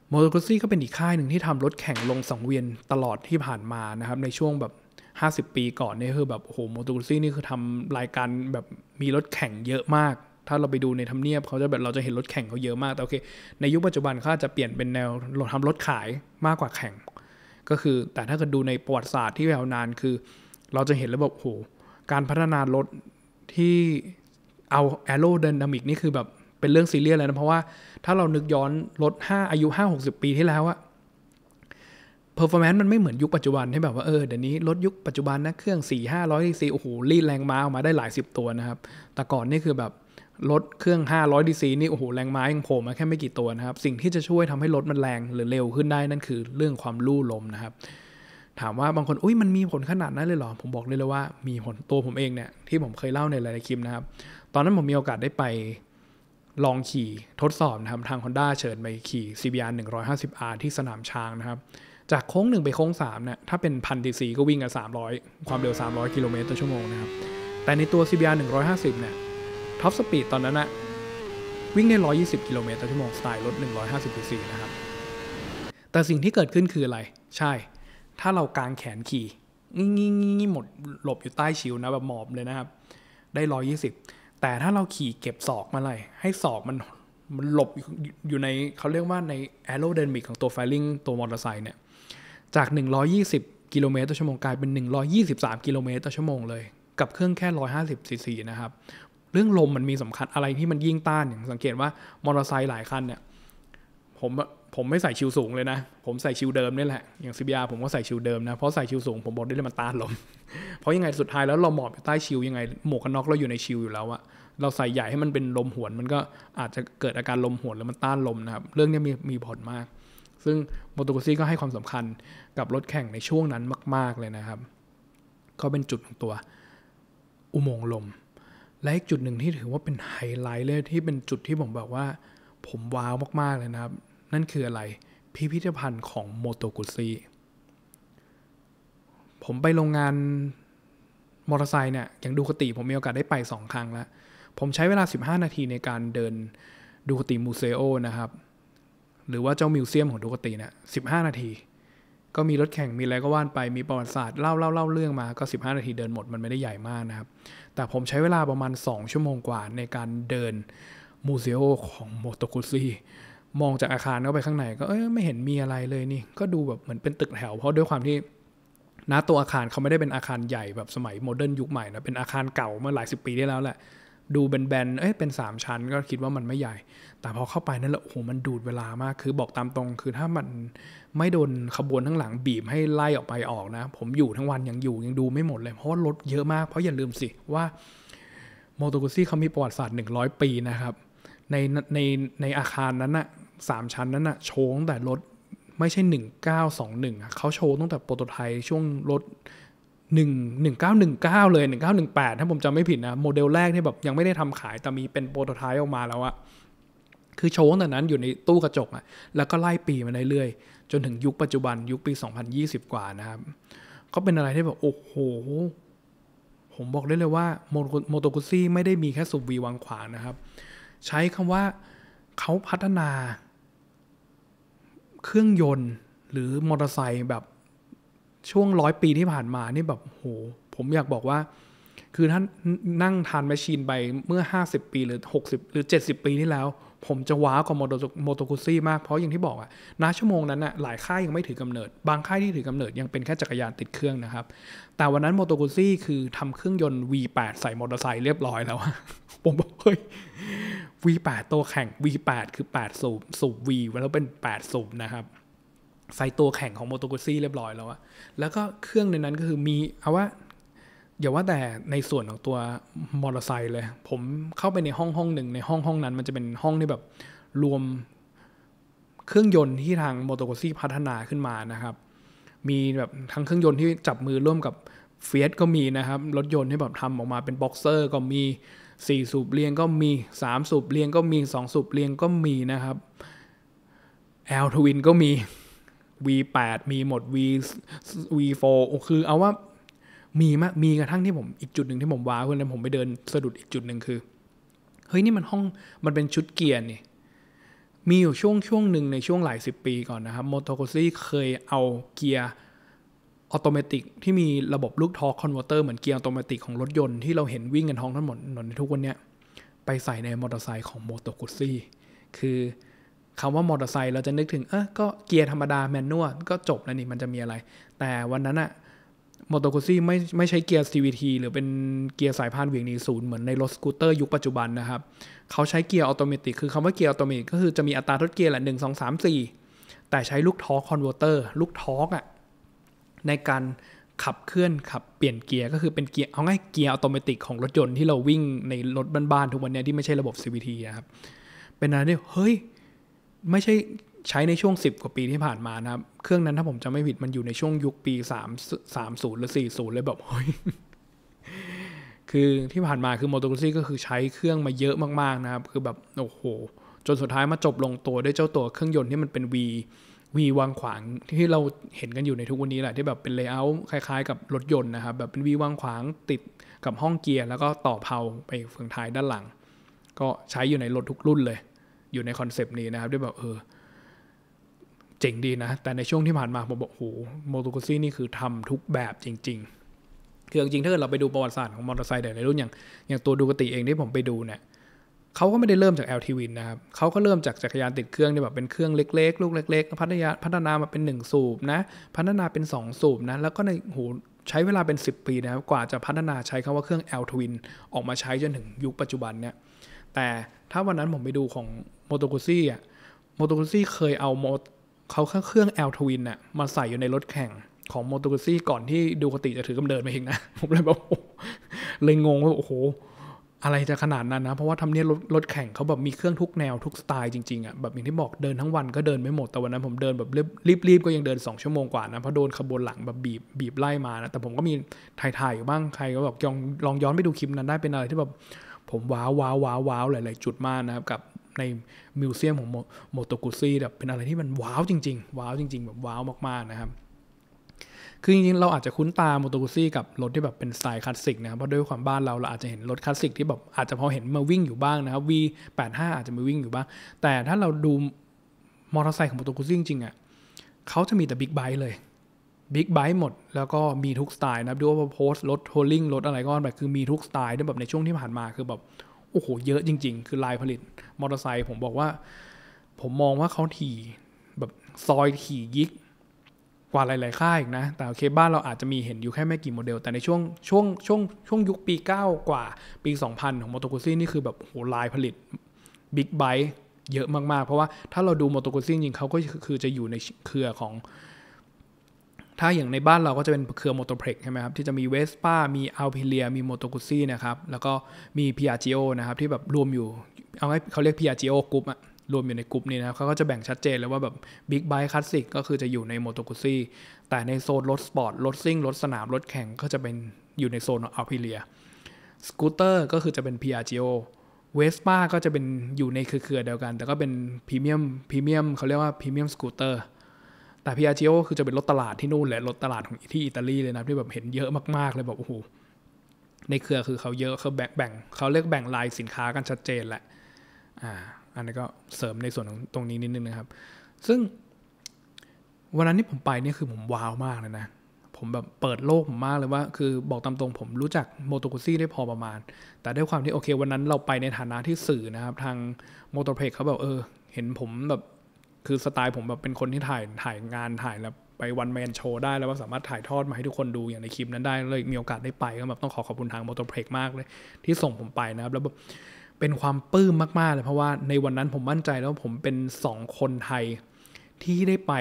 โมโตโรซี่ก็เป็นอีกค่ายหนึ่งที่ทำรถแข่งลงสังเวียนตลอดที่ผ่านมานะครับ ในช่วงแบบ 50 ปีก่อนเนี่ยคือแบบโอ้โหโมโตโรซี่นี่คือทำรายการแบบมีรถแข่งเยอะมาก ถ้าเราไปดูในทำเนียบเขาจะแบบเราจะเห็นรถแข่งเขาเยอะมากแต่โอเคในยุคปัจจุบันเขาจะเปลี่ยนเป็นแนวทำรถขายมากกว่าแข่ง ก็คือแต่ถ้าเกิดดูในประวัติศาสตร์ที่ยาวนานคือเราจะเห็นระบบโห การพัฒนารถที่เอาแอโรไดนามิกนี่คือแบบเป็นเรื่องซีเรียสเลยนะ เพราะว่าถ้าเรานึกย้อนรถ 5 อายุ 5 60 ปีที่แล้วอะเพอร์ฟอร์แมนซ์มันไม่เหมือนยุคปัจจุบันที่แบบว่า เออเดี๋ยวนี้ รถยุคปัจจุบันนะเครื่อง 4 500ดีซีโอ้โหรีดแรงม้าออกมาได้หลาย 10 ตัวนะครับ แต่ก่อนนี่คือแบบ รถเครื่อง 500ดีซีนี่โอ้โหแรงม้ายังโผล่มาแค่ไม่กี่ตัวนะครับ สิ่งที่จะช่วยทำให้รถมันแรง หรือเร็วขึ้นได้นั่นคือเรื่องความลู่ลมนะครับถามว่าบางคนอุ้ยมันมีผลขนาดนั้นเลยเหรอ ผมบอกเลยเลยว่ามีผลตัวผมเองเนี่ยที่ผมเคยเล่าในหลายๆคลิปนะครับตอนนั้นผมมีโอกาสได้ไปลองขี่ทดสอบนะครับทาง Honda เชิญไปขี่ CBR 150R ที่สนามช้างนะครับจากโค้งหนึ่งไปโค้ง3เนี่ยถ้าเป็นพันดีซีก็วิ่งกัน 300 ความเร็ว 300 กิโลเมตรต่อชั่วโมงนะครับแต่ในตัว CBR 150 เนี่ยท็อปสปีดตอนนั้นนะวิ่งได้ 120 กิโลเมตรต่อชั่วโมงสไตล์รถ150ซีนะครับแต่สิ่งที่เกิดขึ้นคืออะไรใช่ถ้าเรากางแขนขี่งี้งี้งี้หมดหลบอยู่ใต้ชิวนะ แบบหมอบเลยนะครับ ได้ร้อยี่สิบแต่ถ้าเราขี่เก็บศอกมาเลยให้ศอกมันมันหลบอยู่ในเขาเรียกว่าในแอโรเดนมิกของตัวไฟลิงตัวมอเตอร์ไซค์เนี่ย จาก 120 กิโลเมตรต่อชั่วโมงกลายเป็น 123 กิโลเมตรต่อชั่วโมงเลยกับเครื่องแค่ 150 ซีซีนะครับ เรื่องลมมันมีสำคัญอะไรที่มันยิ่งต้านอย่างสังเกตว่ามอเตอร์ไซค์หลายคันเนี่ยผมผมไม่ใส่ชิวสูงเลยนะ ผมใส่ชิวเดิมนี่แหละ อย่างซีบีอาผมก็ใส่ชิวเดิมนะ เพราะใส่ชิวสูงผมบอกได้เลยมันต้านลม เพราะยังไงสุดท้ายแล้วเราหมอบอยู่ใต้ชิวยังไง หมวกกันน็อกเราอยู่ในชิวอยู่แล้วอะเราใส่ใหญ่ให้มันเป็นลมหวนมันก็อาจจะเกิดอาการลมหวนแล้วมันต้านลมนะครับ เรื่องนี้มีมีผลมาก ซึ่งโมโตโกซี่ก็ให้ความสำคัญกับรถแข่งในช่วงนั้นมาก ๆเลยนะครับ ก็เป็นจุดของตัวอุโมงค์ลม และอีกจุดหนึ่งที่ถือว่าเป็นไฮไลท์เลยที่เป็นจุดที่ผมบอกว่า ผมว้าวมากๆเลยนะครับนั่นคืออะไร พิพิธภัณฑ์ของโมโตกุซี ผมไปโรงงาน มอเตอร์ไซค์เนี่ย อย่างดูคติ ผมมีโอกาสได้ไป 2 ครั้งแล้ว ผมใช้เวลา 15 นาทีในการเดินดูคติมูเซโอนะครับ หรือว่าเจ้ามิวเซียมของดูคติเนี่ย15 นาที ก็มีรถแข่ง มีอะไรก็ว่านไป มีประวัติศาสตร์เล่าเล่าเล่าเรื่องมา ก็ 15 นาทีเดินหมด มันไม่ได้ใหญ่มากนะครับ แต่ผมใช้เวลาประมาณ 2 ชั่วโมงกว่าในการเดินมูเซโอของโมโตคุซีมองจากอาคารเข้าไปข้างในก็เอ้ยไม่เห็นมีอะไรเลยนี่ ก็ดูแบบเหมือนเป็นตึกแถว เพราะด้วยความที่นะตัวอาคารเขาไม่ได้เป็นอาคารใหญ่ แบบสมัยโมเดิร์นยุคใหม่นะเป็นอาคารเก่าเมื่อหลายสิบปีที่แล้วแหละ ดูแบนๆเอ้ยเป็น 3 ชั้นก็คิดว่ามันไม่ใหญ่ แต่พอเข้าไปนั่นแหละโอ้โหมันดูดเวลามาก คือบอกตามตรง คือถ้ามันไม่โดนขบวนทั้งหลังบีบให้ไล่ออกไปออกนะ ผมอยู่ทั้งวันยังอยู่ยังดูไม่หมดเลย เพราะรถเยอะมากเพราะอย่าลืมสิว่าโมโตกุซี่เขามีประวัติศาสตร์ 100 ปีนะครับ ในในในอาคารนั้นนะสามชั้นนั้นอะโชว์ตั้งแต่ รถ ไม่ใช่หนึ่งเก้าสองหนึ่ะเขาโชว์ตั้งแต่โปรโตไทป์ช่วง รถหนึ่งหนึ่งเกก้้าาหนึ่งเเลยหหนนึึ่่งเก้างแปดถ้าผมจำไม่ผิดนะ โมเดลแรกที่แบบยังไม่ได้ทำขายแต่มีเป็นโปรโตไทป์ออกมาแล้วอะคือโชว์ตั้งแต่นั้นอยู่ในตู้กระจกอะแล้วก็ไล่ปีมาเรื่อยๆจนถึงยุคปัจจุบันยุคปี 2020 กว่านะครับ ก็เป็นอะไรที่แบบโอ้โห ผมบอกได้เลยว่าโมโตกุซี่ไม่ได้มีแค่สุบวีวางขวานะครับใช้คำว่าเขาพัฒนาเครื่องยนต์หรือมอเตอร์ไซค์แบบช่วงร้อยปีที่ผ่านมานี่แบบโหผมอยากบอกว่า คือท่านนั่งทานแมชชีนไปเมื่อ 50 ปีหรือ 60 หรือ 70 ปีที่แล้ว ผมจะว้ากว่ามโตมโตคุซี่มาก เพราะอย่างที่บอกอะนาชั่วโมงนั้นอะหลายค่ายยังไม่ถือกำเนิด บางค่ายที่ถือกำเนิดยังเป็นแค่จักรยานติดเครื่องนะครับ แต่วันนั้นโมโตคุซี่ คือทำเครื่องยนต์ V8 ใส่มอเตอร์ไซค์เรียบร้อยแล้วผมบอกเฮ้ย V8 ตัวแข่ง V8 คือ8สูบสูบ V แล้วเป็น 8 สูบนะครับ ใส่ตัวแข่งของโมโตโกซี่เรียบร้อยแล้วอะแล้วก็เครื่องในนั้นก็คือมีเอาว่าอย่าว่าแต่ในส่วนของตัว มอเตอร์ไซค์เลย ผมเข้าไปในห้องห้องหนึ่งในห้องห้องนั้นมันจะเป็นห้องที่แบบรวมเครื่องยนต์ที่ทางโมโตโกซี่พัฒนาขึ้นมานะครับ มีแบบทั้งเครื่องยนต์ที่จับมือร่วมกับเฟียสก็มีนะครับรถยนต์ที่แบบทำออกมาเป็นบ็อกเซอร์ก็มี4สูบเรียงก็มี 3สูบเรียงก็มี 2สูบเรียงก็มีนะครับ L t w i นก็มี V8 มีหมด V V4 คือเอาว่ามีมากมีกระทั่งที่ผม อีกจุดหนึ่งที่ผมว้าเพื่อนผมไปเดินสะดุดอีกจุดหนึ่งคือ เฮ้ยนี่มันห้องมันเป็นชุดเกียร์นี่ มีอยู่ช่วงช่วงหนึ่งในช่วงหลายสิบปีก่อนนะครับโมโตโกซี่เคยเอาเกียร์ออโตเมติกที่มีระบบลูกทอร์คคอนเวอร์เตอร์เหมือนเกียร์ออโตเมติกของรถยนต์ที่เราเห็นวิ่งกันท้องถนนในทุกวันเนี้ยไปใส่ในมอเตอร์ไซค์ของโมโตกุซี่คือคำว่ามอเตอร์ไซค์เราจะนึกถึงเออก็เกียร์ธรรมดาแมนนวลก็จบแล้วนี่มันจะมีอะไร แต่วันนั้นอะมอเตอร์กุซี่ไม่ไม่ใช้เกียร์ CVT หรือเป็นเกียร์สายพานเวียงนีศูนย์ เหมือนในรถสกูตเตอร์ยุคปัจจุบันนะครับเขาใช้เกียร์อัตโนมัติคือคำว่าเกียร์อัตโนมัติก็คือจะมีอัตราทดเกียร์แหละหนึ่งสองสามสี่แต่ใช้ลูกทอร์คคอนเวอร์เตอร์ลูกทอร์อะในการขับเคลื่อนขับเปลี่ยนเกียร์ก็คือเป็นเกียร์ เอาง่ายเกียร์อัตโนมัติของรถยนต์ที่เราวิ่งในรถบ้านๆทุกวันนี้ที่ไม่ใช่ระบบ CVT นะครับ เป็นอะไรที่เฮ้ย ไม่ใช่ใช้ในช่วง 10 กว่าปีที่ผ่านมานะครับ เครื่องนั้นถ้าผมจะไม่ผิดมันอยู่ในช่วงยุคปี3 30 หรือ 40เลยแบบ เฮ้ยคือที่ผ่านมาคือมอเตอร์คซี่ก็คือใช้เครื่องมาเยอะมากๆนะครับคือแบบโอ้โหจนสุดท้ายมาจบลงตัวด้วยเจ้าตัวเครื่องยนต์ที่มันเป็น V วีวางขวางที่เราเห็นกันอยู่ในทุกวันนี้แหละที่แบบเป็นเลเยอร์คล้ายๆกับรถยนต์นะครับแบบเป็นวีวางขวางติดกับห้องเกียร์แล้วก็ต่อเพลาไปฝั่งท้ายด้านหลัง ก็ใช้อยู่ในรถทุกรุ่นเลย อยู่ในคอนเซปต์นี้นะครับด้วยแบบเออเจ๋งดีนะ แต่ในช่วงที่ผ่านมาผมบอกโหโมโตโกซี่นี่คือทำทุกแบบจริง ๆ คือจริงๆถ้าเกิดเราไปดูประวัติศาสตร์ของมอเตอร์ไซค์แต่ในรุ่นอย่างอย่างตัวดูกติเองที่ผมไปดูเนี่ยเขาก็ไม่ได้เริ่มจาก LT Win นะครับ เขาก็เริ่มจากจักรยานติดเครื่องที่แบบเป็นเครื่องเล็กๆ ลูกเล็กๆพัฒนาพัฒนามาเป็น 1 สูบนะ พัฒนาเป็น 2 สูบนะ แล้วก็ในหูใช้เวลาเป็น 10 ปีนะครับกว่าจะพัฒนาใช้คำว่าเครื่อง L Twin ออกมาใช้จนถึงยุคปัจจุบันเนี่ยแต่ถ้าวันนั้นผมไปดูของ m o t o g u ี i อ่ะ m o t o g u ี i เคยเอาโมเขาเครื่อง L Twin น่ะมาใส่อยู่ในรถแข่งของ m o t o g u ี i ก่อนที่ดูคติจะถือกำเนิดมาเองนะผมเลยแบบเลยงงว่าโอ้โหอะไรจะขนาดนั้นนะ เพราะว่าทำเนียบรถรถแข่งเขาแบบมีเครื่องทุกแนวทุกสไตล์จริงๆอะ่ะ แบบอย่างที่บอกเดินทั้งวันก็เดินไม่หมด แต่วันนั้นผมเดินแบบรีบๆก็ยังเดิน 2 ชั่วโมงกว่านะเพราะโดนขบวนหลังแบบบีบบีบไล่มานะ แต่ผมก็มีถ่ายๆอยู่บ้าง ใครก็บอกลองลองย้อนไปดูคลิปนั้นได้เป็นอะไรที่แบบผมว้าวว้าวว้าววาวหลาย ๆ จุดมากนะครับกับในมิวเซียมของโมโตกุซี่แบบเป็นอะไรที่มันว้าวจริงๆ ว้าวจริงๆ แบบว้าวมากๆนะครับคือจริงๆเราอาจจะคุ้นตาโมโตกุซี่กับรถที่แบบเป็นสไตล์คลาสสิกนะครับเพราะด้วยความบ้านเราเราอาจจะเห็นรถคลาสสิกที่แบบอาจจะพอเห็นมาวิ่งอยู่บ้างนะครับ V85 อาจจะมาวิ่งอยู่บ้างแต่ถ้าเราดูมอเตอร์ไซค์ของโมโตกุซี่จริง ๆ อ่ะเขาจะมีแต่บิ๊กไบค์เลยบิ๊กไบค์หมดแล้วก็มีทุกสไตล์นะดูว่าโพสต์รถโทลลิ่งรถอะไรก็แบบ คือมีทุกสไตล์ด้วยแบบในช่วงที่ผ่านมาคือแบบโอ้โหเยอะจริง ๆ คือลายผลิตมอเตอร์ไซค์ผมบอกว่า ผมมองว่าเขาถี่แบบซอยถี่ยิกกว่าหลาย ๆ ค่ายอีกนะ แต่โอเคบ้านเราอาจจะมีเห็นอยู่แค่ไม่กี่โมเดล แต่ในช่วงช่วงช่วงช่วงยุคปี 9 กว่าปี 2000 ของมอโตค o ซี่นี่คือแบบโหลายผลิตบิ๊กไบค์เยอะมาก ๆ เพราะว่าถ้าเราดูมอโตค o ซี่จริงเขาก็คือจะอยู่ในเครือของ ถ้าอย่างในบ้านเราก็จะเป็นเครือมอ t ตเพล็กใช่ไหมครับ ที่จะมีเวสป้ามีอัลพิเ a ียมีมอโตค o ซี่นะครับ แล้วก็มีพิอาจิโอนะครับที่แบบรวมอยู่เอาให้เขาเรียกพิอาจิโอกรุ๊ปอะรวมอยู่ในกลุ่มนี้นะครับเขาก็จะแบ่งชัดเจนเลยว่าแบบบิ๊กไบค์คลาสสิกก็คือจะอยู่ในโมโตกุซี่ แต่ในโซนรถสปอร์ต รถซิ่งรถสนาม รถแข่งก็จะเป็นอยู่ในโซนอัลพิเลียสกูตเตอร์ก็คือจะเป็น p r g o เวสป้าก็จะเป็นอยู่ในเครือเดียวกัน แต่ก็เป็นพรีเมียม พรีเมียมเขาเรียกว่าพรีเมียมสกูตเตอร์ แต่พีอาจโอคือจะเป็นรถตลาดที่นู่นแหละ รถตลาดของที่อิตาลีเลยนะ ที่แบบเห็นเยอะมากๆเลยแบบโอ้โห ในเครือคือเขาเยอะเขาแบ่งแบ่งเขาเลือกแบ่งลายสินค้ากันชัดเจนแหละ อ่าอันนี้ก็เสริมในส่วนของตรงนี้นิดนึงนะครับ ซึ่งวันนั้นที่ผมไปนี่คือผมว้าวมากเลยนะ ผมแบบเปิดโลกผมมากเลยว่าคือบอกตามตรงผมรู้จักโมโตกุซี่ได้พอประมาณ แต่ด้วยความที่โอเค วันนั้นเราไปในฐานะที่สื่อนะครับ ทางโมโตเพกเขาแบบเออ เห็นผมแบบ คือสไตล์ผมแบบเป็นคนที่ถ่ายถ่ายงานถ่ายแล้วไปวันแมนโชว์ได้แล้วว่าสามารถถ่ายทอดมาให้ทุกคนดูอย่างในคลิป นั้นได้เลยมีโอกาสได้ไปก็แบบต้องขอขอบคุณทางโมโตเพกมากเลยที่ส่งผมไปนะครับ แล้วแบบเป็นความปลื้มมากๆเลยเพราะว่าในวันนั้นผมมั่นใจแล้วผมเป็น 2 คนไทย ที่ได้ไป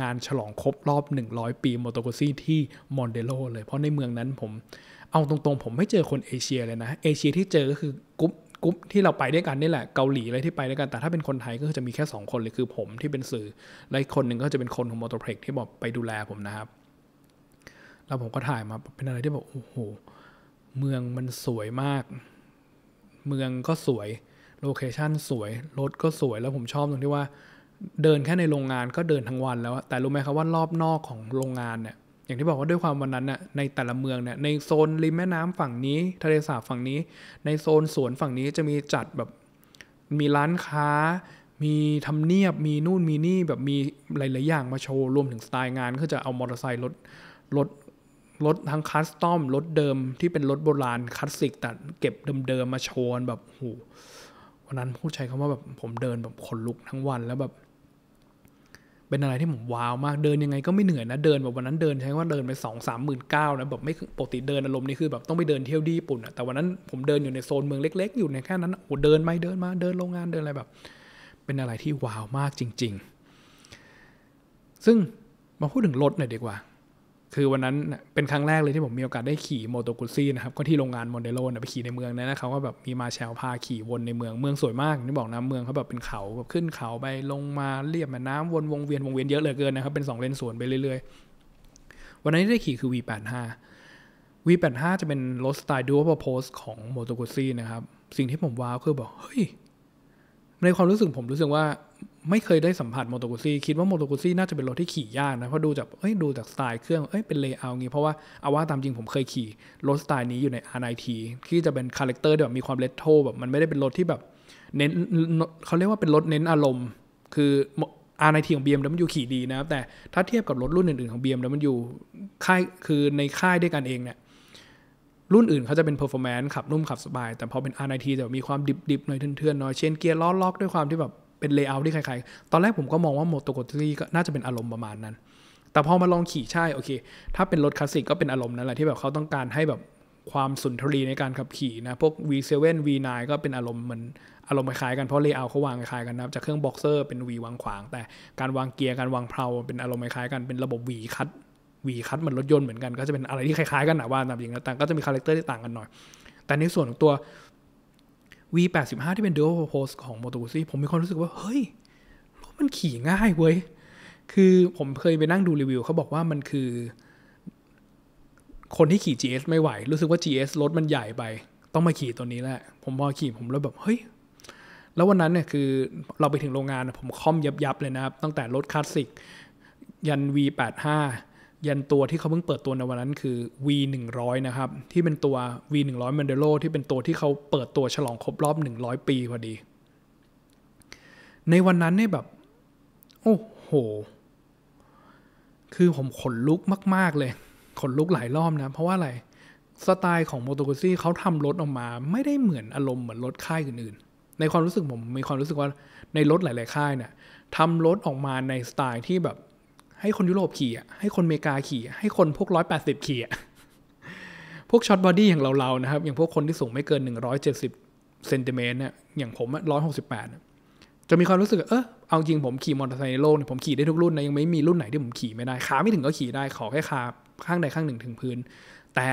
งานฉลองครบรอบ 100 ปีมอโตโกซี่ที่มอนเดโลเลยเพราะในเมืองนั้นผม เอาตรงๆ ผมไม่เจอคนเอเชียเลยนะเอเชียที่เจอก็คือกุ๊ปกุ๊ปที่เราไปด้วยกันนี่แหละเกาหลีอะไรที่ไปด้วยกัน แต่ถ้าเป็นคนไทยก็จะมีแค่ 2 คนเลยคือผมที่เป็นสื่อและอีกคนหนึ่งก็จะเป็นคนของมอเตอร์เพล็กที่บอกไปดูแลผมนะครับแล้วผมก็ถ่ายมาเป็นอะไรที่บอกโอ้โหเมืองมันสวยมากเมืองก็สวย โลเคชั่นสวย รถก็สวย แล้วผมชอบตรงที่ว่าเดินแค่ในโรงงานก็เดินทั้งวันแล้ว แต่รู้ไหมครับว่ารอบนอกของโรงงานเนี่ย อย่างที่บอกว่าด้วยความวันนั้นน่ะในแต่ละเมืองเนี่ย ในโซนริมแม่น้ำฝั่งนี้ ทะเลสาบฝั่งนี้ ในโซนสวนฝั่งนี้จะมีจัดแบบ มีร้านค้า มีทำเนียบ มีนู่น มีนี่แบบมีหลายๆอย่างมาโชว์ รวมถึงสไตล์งาน ก็จะเอามอเตอร์ไซค์รถรถรถทั้งคัสตอมรถเดิมที่เป็นรถโบราณคลาสสิกแต่เก็บเดิมๆมาโชว์แบบโหวันนั้นพูดใช้คำว่าแบบผมเดินแบบขนลุกทั้งวันแล้วแบบ เป็นอะไรที่ผมว้าวมากเดินยังไงก็ไม่เหนื่อยนะเดินแบบวันนั้นเดินใช้ว่าเดินไปสองสามหมื่นเก้านะแบบไม่ปกติเดินอารมณ์นี่คือแบบต้องไปเดินเที่ยวที่ญี่ปุ่นอะแต่วันนั้นผมเดินอยู่ในโซน เมืองเล็กๆ อยู่ในแค่นั้นโอ้เดินไปเดินมาเดินโรงงานเดินอะไรแบบ เป็นอะไรที่ว้าวมากจริง ๆ ซึ่งมาพูดถึงรถหน่อยดีกว่าคือวันนั้นเป็นครั้งแรกเลยที่ผมมีโอกาสได้ขี่โมโตกุซี่นะครับ ก็ที่โรงงานโมเดโลนะไปขี่ในเมืองนะนะเขาก็แบบมีมาแชลพาขี่วนในเมืองเมืองสวยมากนี่บอกนะ เมืองเขาแบบเป็นเขาแบบขึ้นเขาไปลงมาเรียบแม่น้ำวนวงเวียนวงเวียนเยอะเหลือเกินนะครับ เป็น 2 เลนสวนไปเรื่อยๆ วันนั้นที่ได้ขี่คือ V85 V85 จะเป็นรถสไตล์ดูอัาโพสของโมโตกุซี่นะครับ สิ่งที่ผมว้าวคือบอกเฮ้ยในความรู้สึกผมรู้สึกว่าไม่เคยได้สัมผัสโมโตกุซี่คิดว่าโมโตกุซี่น่าจะเป็นรถที่ขี่ยากนะเพราะดูจากเอ้ยดูจากสไตล์เครื่องเอ้ยเป็นเลเยอร์งี้ เพราะว่าเอาว่าตามจริงผมเคยขี่ รถสไตล์นี้อยู่ใน R9T ที่จะเป็นคาแรคเตอร์แบบมีความเลตโทแบบมันไม่ได้เป็นรถที่แบบเน้นเขาเรียกว่าเป็นรถเน้นอารมณ์ คืออา t นทีของ BMW ขี่ดีนะครับ แต่ถ้าเทียบกับรถรุ่นอื่นๆ ของ BMW ค่ายคือในค่ายด้วยกันเองเนี่ยรุ่นอื่นเขาจะเป็นเพอร์ฟอร์แมนซ์ขับนุ่มขับสบาย แต่พอเป็น r 9 t จะมีความดิบๆหน่อยเทื่อนๆหน่อยเช่นเกียร์ล้อล็อกด้วยความที่แบบเป็นเลเยอร์ที่ใครๆตอนแรกผมก็มองว่าโมโตโกต่ก็น่าจะเป็นอารมณ์ประมาณนั้น แต่พอมาลองขี่ใช่ โอเค ถ้าเป็นรถคลาสสิกก็เป็นอารมณ์นั่นแหละที่แบบเขาต้องการให้แบบความสุนทรีในการขับขี่นะ พวก V7 V9 ก็เป็นอารมณ์เหมือนอารมณ์คล้ายกัน เพราะเลเยอร์เขาวางคล้ายกันนะ จากเครื่องบ็อกเซอร์เป็น V วางขวางแต่การวางเกียร์ การวางเพลาเป็นอารมณ์คล้ายกัน เป็นระบบ V คัด V คัดเหมือนรถยนต์เหมือนกันก็จะเป็นอะไรที่คล้ายๆกันนะว่าตามจริงแล้วต่างก็จะมีคาแรคเตอร์ที่ต่างกันหน่อย แต่ในส่วนของตัว V85 ที่เป็น dual purpose ของ m o t o g u z i ผมมีความรู้สึกว่า เฮ้ยรถมันขี่ง่ายเว้ย คือผมเคยไปนั่งดูรีวิวเขาบอกว่ามันคือ คนที่ขี่ GS ไม่ไหว รู้สึกว่า GS รถมันใหญ่ไป ต้องมาขี่ตัวนี้แหละ ผมพอขี่ผมแล้วแบบ เฮ้ย แล้ววันนั้นเนี่ยคือเราไปถึงโรงงานผมค่อมยับยับเลยนะครับตั้งแต่รถคลาสสิก ยัน V85 ยันตัวที่เขาเพิ่งเปิดตัวในวันนั้นคือ V 1 0 0นะครับ ที่เป็นตัว V 1 0 0 Modelo ที่เป็นตัวที่เขาเปิดตัวฉลองครบรอบ 100 ปีพอดี ในวันนั้นเนี่ยแบบโอ้โหคือผมขนลุกมาก ๆ เลย ขนลุกหลายรอบนะ เพราะว่าอะไรสไตล์ของโมโตกุซี่เขาทำรถออกมา ไม่ได้เหมือนอารมณ์เหมือนรถค่ายอื่นๆ ในความรู้สึกผมมีความรู้สึกว่าในรถหลายๆค่ายเนี่ยทำรถออกมาในสไตล์ที่แบบให้คนยุโรปขี่อ่ะให้คนเมกาขี่ให้คนพวกร้อยแปดสิบขี่อ่ะพวกช็อตบอดี้อย่างเราๆนะครับอย่างพวกคนที่สูงไม่เกินหนึ่งร้อยเจ็ดสิบเซนติเมตรเนี่ยอย่างผมร้อยหกสิบแปดจะมีความรู้สึกเออเอาจริงผมขี่มอเตอร์ไซค์ในโลกเนี่ยผมขี่ได้ทุกรุ่นนะยังไม่มีรุ่นไหนที่ผมขี่ไม่ได้ขาไม่ถึงก็ขี่ได้ขอแค่ขา ข้างใดข้างหนึ่งถึงพื้น แต่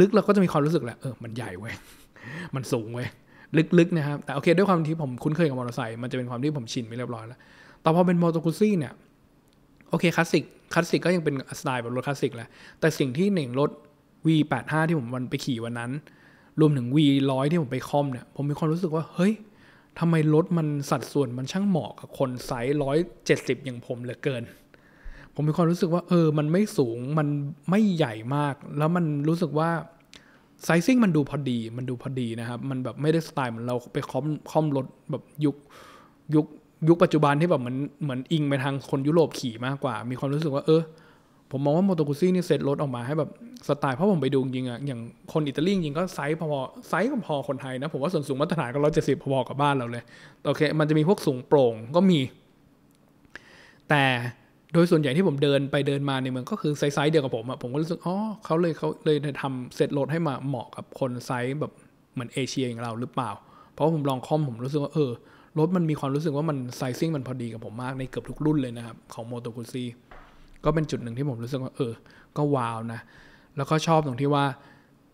ลึกๆเราก็จะมีความรู้สึกแหละเออมันใหญ่เว้ยมันสูงเว้ยลึกๆนะครับแต่โอเคด้วยความที่ผมคุ้นเคยกับมอเตอร์ไซค์มันจะเป็นความที่ผมชินไปเรียบร้อยแล้วแต่พอเป็นมอเตอร์คุซี่เนี่ยโอเคคลาสสิกคลาสสิกก็ยังเป็นสไตล์แบบรถคลาสสิกแหละแต่สิ่งที่หนึ่งรถ V85 ที่ผมวันไปขี่วันนั้นรวมถึง V100 ที่ผมไปคอมเนี่ยผมมีความรู้สึกว่าเฮ้ยทำไมรถมันสัดส่วนมันช่างเหมาะกับคนไซส์ร้อยเจ็ดสิบอย่างผมเหลือเกิน ผมมีความรู้สึกว่าเออมันไม่สูงมันไม่ใหญ่มาก แล้วมันรู้สึกว่าไซซิ่งมันดูพอดี มันดูพอดีนะครับมันแบบไม่ได้สไตล์เหมือนเราไปคอมคอมรถแบบยุคยุคยุคปัจจุบันที่แบบเหมือนเหมือนอิงไปทางคนยุโรปขี่มากกว่า มีความรู้สึกว่าเออ ผมมองว่าโมโตคุซี่นี่เซ็ตรถ ออกมาให้แบบสไตล์ เพราะผมไปดูจริงอะอย่างคนอิตาลีจริงก็ไซส์พอไซส์ก็พอคนไทยนะ ผมว่าส่วนสูงมาตรฐานก็ร้อยเจ็ดสิบพอกับบ้านเราเลย โอเค มันจะมีพวกสูงโปร่งก็มี แต่โดยส่วนใหญ่ที่ผมเดินไปเดินมาในเมืองก็คือไซส์เดียวกับผมอะผมก็รู้สึกอ๋อเขาเลยเขาเลยทำเซ็ตรถให้มาเหมาะกับคนไซส์แบบเหมือนเอเชียอย่างเราหรือเปล่า เพราะผมลองคอมผมรู้สึกว่าเออรถมันมีความรู้สึกว่ามันไซซิ่งมันพอดีกับผมมาก ในเกือบทุกรุ่นเลยนะครับของโมโตคุซีก็เป็นจุดหนึ่งที่ผมรู้สึกว่าเออ ก็ว้าวนะแล้วก็ชอบตรงที่ว่า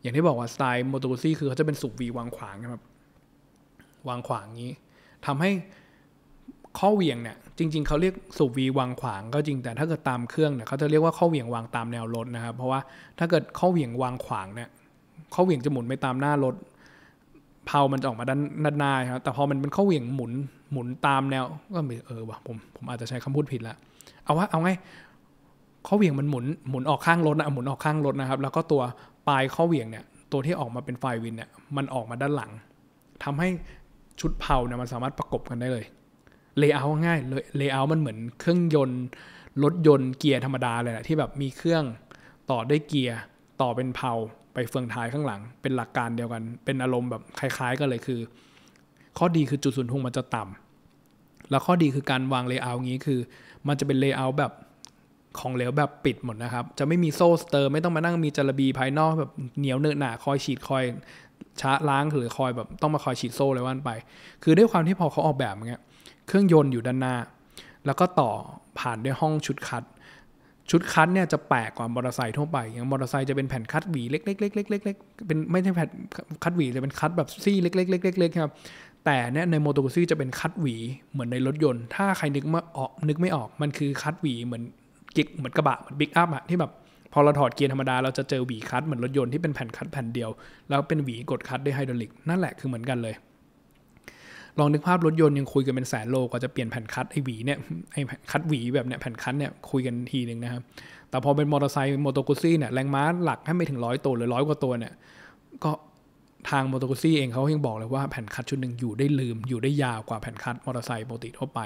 อย่างที่บอกว่าสไตล์โมโตคุซีคือเขาจะเป็นสูบวีวางขวางครับวางขวางงี้ ทำให้ข้อเวียงเนี่ยจริงๆเขาเรียกสูบวีวางขวางก็จริงแต่ถ้าเกิดตามเครื่องเนี่ยเขาจะเรียกว่าข้อเวียงวางตามแนวรถนะครับเพราะว่าถ้าเกิดข้อเวียงวางขวางเนี่ยข้อเวียงจะหมุนไปตามหน้ารถเพามันจะออกมาด้านน้านหน้าครับ แต่พอมันเป็นข้อเหวี่ยงหมุนหมุนตามแนว ก็เออวะผมผมอาจจะใช้คำพูดผิดละเอาว่าเอาไงข้อเหวี่ยงมันหมุนหมุนออกข้างรถนะหมุนออกข้างรถนะครับ แล้วก็ตัวปลายข้อเหวี่ยงเนี่ย ตัวที่ออกมาเป็นไฟวินเนี่ยมันออกมาด้านหลัง ทำให้ชุดเผาเนี่ยมันสามารถประกบกันได้เลย เลเยอร์ง่ายเลยเลเยอร์มันเหมือนเครื่องยนต์รถยนต์เกียร์ธรรมดาเลยแหละที่แบบมีเครื่องต่อได้เกียร์ต่อเป็นเผาไปเฟืองท้ายข้างหลังเป็นหลักการเดียวกัน เป็นอารมณ์แบบคล้ายๆกันเลยคือ ข้อดีคือจุดศูนย์ทวงมันจะต่ำ แล้วข้อดีคือการวางเลเยอร์อย่างนี้คือมันจะเป็นเลเยอร์แบบของเหลวแบบปิดหมดนะครับจะไม่มีโซ่สเตอร์ ไม่ต้องมานั่งมีจระบีภายนอก แบบเหนียวเนื้อหนาคอยฉีดคอยช้าล้างหรือคอยแบบต้องมาคอยฉีดโซ่อะไรวันไป คือด้วยความที่พอเขาออกแบบเงี้ยเครื่องยนต์อยู่ด้านหน้า แล้วก็ต่อผ่านด้วยห้องชุดคัดชุดคัดเนี่ยจะแปลก กว่ามอเตอร์ไซค์ทั่วไปอย่างมอเตอร์ไซค์จะเป็นแผ่นคัดหวีเล็กๆเล็กๆเล็กๆเป็นไม่ใช่แผ่นคัดหวีจะเป็นคัดแบบซี่เล็กๆเล็กๆครับแต่เนี่ยในมอเตร์ซี่จะเป็นคัดหวีเหมือนในรถยนต์ถ้าใครนึกมาออกนึกไม่ออกมันคือคัดหวีเหมือนกิ๊กเหมือนกระบะเหมือนบิ๊กอัพอะที่แบบ พอเราถอดเกียร์ธรรมดาเราจะเจอหวีคัดเหมือนรถยนต์ที่เป็นแผ่นคัดแผ่นเดียว แล้วเป็นหวีกดคัดด้วยไฮดรอลิกนั่นแหละคือเหมือนกันเลยลองนึกภาพรถยนต์ยังคุยกันเป็นแสนโลกว่าจะเปลี่ยนแผ่นคัดไอหวีเนี่ยไอคัดหวีแบบเนี่ยแผ่นคัดเนี่ยคุยกันทีหนึ่งนะครับ แต่พอเป็นมอเตอร์ไซค์ มอเตอร์กูซี่เนี่ย แรงม้าหลักแค่ไม่ถึงร้อยตัวหรือร้อยกว่าตัวเนี่ย ก็ทางมอเตอร์กูซี่เองเขายังบอกเลยว่าแผ่นคัดชุดหนึ่งอยู่ได้ลืมอยู่ได้ยาวกว่าแผ่นคัดมอเตอร์ไซค์ปกติทั่วไป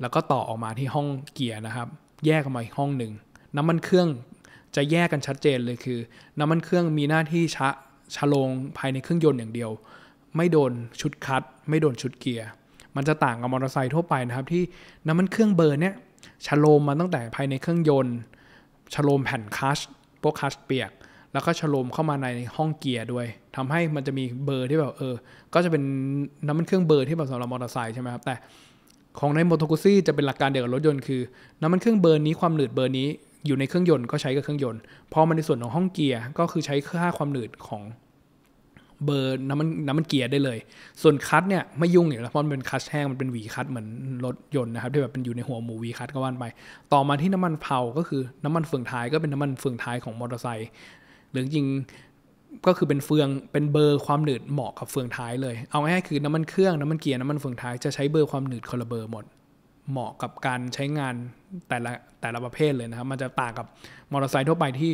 แล้วก็ต่อออกมาที่ห้องเกียร์นะครับ แยกออกมาอีกห้องหนึ่ง น้ำมันเครื่องจะแยกกันชัดเจนเลยคือ น้ำมันเครื่องมีหน้าที่ชะชะลงภายในเครื่องยนต์อย่างเดียว ไม่โดนชุดคัดไม่โดนชุดเกียร์ มันจะต่างกับมอเตอร์ไซค์ทั่วไปนะครับที่น้ำมันเครื่องเบิร์นเนี่ยชโลมมาตั้งแต่ภายในเครื่องยนต์ชโลมแผ่นคัชพวกคัชเปียกแล้วก็ชโลมเข้ามาในห้องเกียร์ด้วย ทำให้มันจะมีเบอร์ที่แบบเออ ก็จะเป็นน้ำมันเครื่องเบอร์ที่แบบสำหรับมอเตอร์ไซค์ใช่ไหมครับ แต่ของในโมโตกุซี่จะเป็นหลักการเดียวกับรถยนต์คือน้ำมันเครื่องเบอร์นี้ความหนืดเบอร์นี้ อยู่ในเครื่องยนต์ก็ใช้กับเครื่องยนต์พอมันในส่วนของห้องเกียร์ก็คือใช้ค่าความหนืดของเบอร์ น้ำมันน้ำมันเกียร์ได้เลย ส่วนคัทเนี่ยไม่ยุ่งอยู่แล้วเพราะมันเป็นคัทแห้งมันเป็นหวีคัทเหมือนรถยนต์นะครับที่แบบเป็นอยู่ในหัวหมูหวีคัทก็ว่านไป ต่อมาที่น้ำมันเผา ก็คือน้ำมันเฟืองท้ายก็เป็นน้ำมันเฟืองท้ายของมอเตอร์ไซค์หรือจริงก็คือเป็นเฟืองเป็นเบอร์ความหนืดเหมาะกับเฟืองท้ายเลย เอาง่ายๆคือน้ำมันเครื่องน้ำมันเกียร์น้ำมันเฟืองท้ายจะใช้เบอร์ความหนืดคนละเบอร์หมดเหมาะกับการใช้งานแต่ละแต่ละประเภทเลยนะครับมันจะต่างกับมอเตอร์ไซค์ทั่วไปที่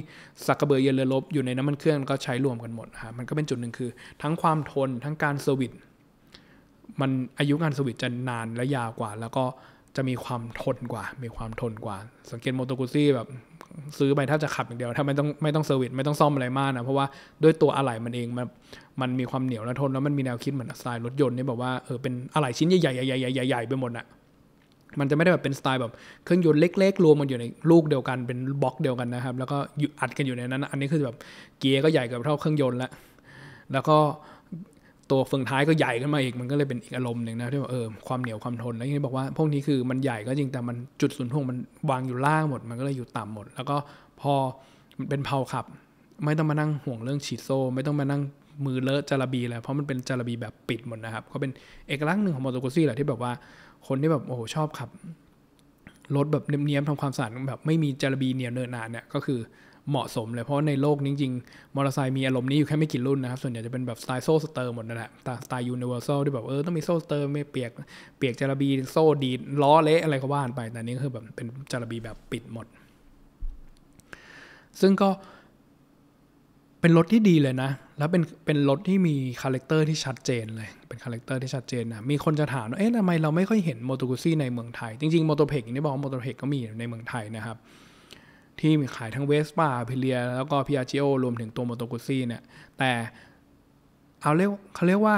สักกระเบือเยนเรือลบอยู่ในน้ำมันเครื่องก็ใช้รวมกันหมดฮะมันก็เป็นจุดหนึ่งคือ ทั้งความทนทั้งการเซอร์วิสมันอายุการเซอร์วิสจะนานและยาวกว่า แล้วก็จะมีความทนกว่ามีความทนกว่า สังเกตโมโตกุซี่แบบซื้อไปถ้าจะขับอย่างเดียว ถ้าไม่ต้องไม่ต้องเซอร์วิสไม่ต้องซ่อมอะไรมากนะเพราะว่าด้วยตัวอะไหล่มันเองมันมันมีความเหนียวและทนแล้วมันมีแนวคิดเหมือนสไตล์รถยนต์นี่แบบว่าเออเป็นอะไหล่ชิ้นใหญ่ๆๆ ๆ ๆ ไปหมดอะมันจะไม่ได้แบบเป็นสไตล์แบบเครื่องยนต์เล็กๆรวมมันอยู่ในลูกเดียวกันเป็นบล็อกเดียวกันนะครับ แล้วก็อัดกันอยู่ในนั้น อันนี้คือแบบเกียร์ก็ใหญ่กับเท่าเครื่องยนต์ละแล้วก็ตัวเฟืองท้ายก็ใหญ่ขึ้นมาอีกมันก็เลยเป็นอีกอารมณ์หนึ่งนะที่ว่าเออความเหนียวความทนแล้วที่บอกว่าพวกนี้คือมันใหญ่ก็จริงแต่มันจุดศูนย์ถ่วงมันวางอยู่ล่างหมด มันก็เลยอยู่ต่ำหมด แล้วก็พอเป็นเพาขับ ไม่ต้องมานั่งห่วงเรื่องฉีดโซ่ไม่ต้องมานั่งมือเลอะจาระบีเลย เพราะมันเป็นจาระบีแบบปิดหมดนะครับเขาเป็น เอกลักษณ์หนึ่งของมอเตอร์โกซี่แหละที่แบบว่าคนที่แบบโอ้โหชอบขับรถแบบเนียมๆทำความสะอาดแบบ ไม่มีจาระบีเนียเนินนานเนี่ยก็คือเหมาะสมเลยเพราะในโลกจริงๆมอเตอร์ไซค์มีอารมณ์นี้อยู่แค่ไม่กี่รุ่นนะครับส่วนใหญ่จะเป็นแบบสไตล์โซ่สเตอร์หมดนั่นแหละสไตล์ยูนิเวอร์แซลที่แบบเออต้องมีโซ่สเตอร์ไม่เปียกเปียกจาระบีโซ่ดีดล้อเละอะไรก็ว่านไป แต่นี้คือแบบเป็นจาระบีแบบปิดหมด ซึ่งก็เป็นรถที่ดีเลยนะ แล้วเป็นเป็นรถที่มีคาแรคเตอร์ที่ชัดเจนเลย เป็นคาแรคเตอร์ที่ชัดเจนนะ มีคนจะถามว่า เอ๊ะ ทำไมเราไม่ค่อยเห็นมมเตกุซี่ในเมืองไทย จริงๆมมโตเพกอย่างที่บอกมอโตเพกก็มีในเมืองไทยนะครับ ที่มีขายทั้งเวสป้าพิเลียแล้วก็พิอาจิโอรวมถึงตัวมอโตกุซี่เนี่ย แต่เอาเรียกเขาเรียกว่า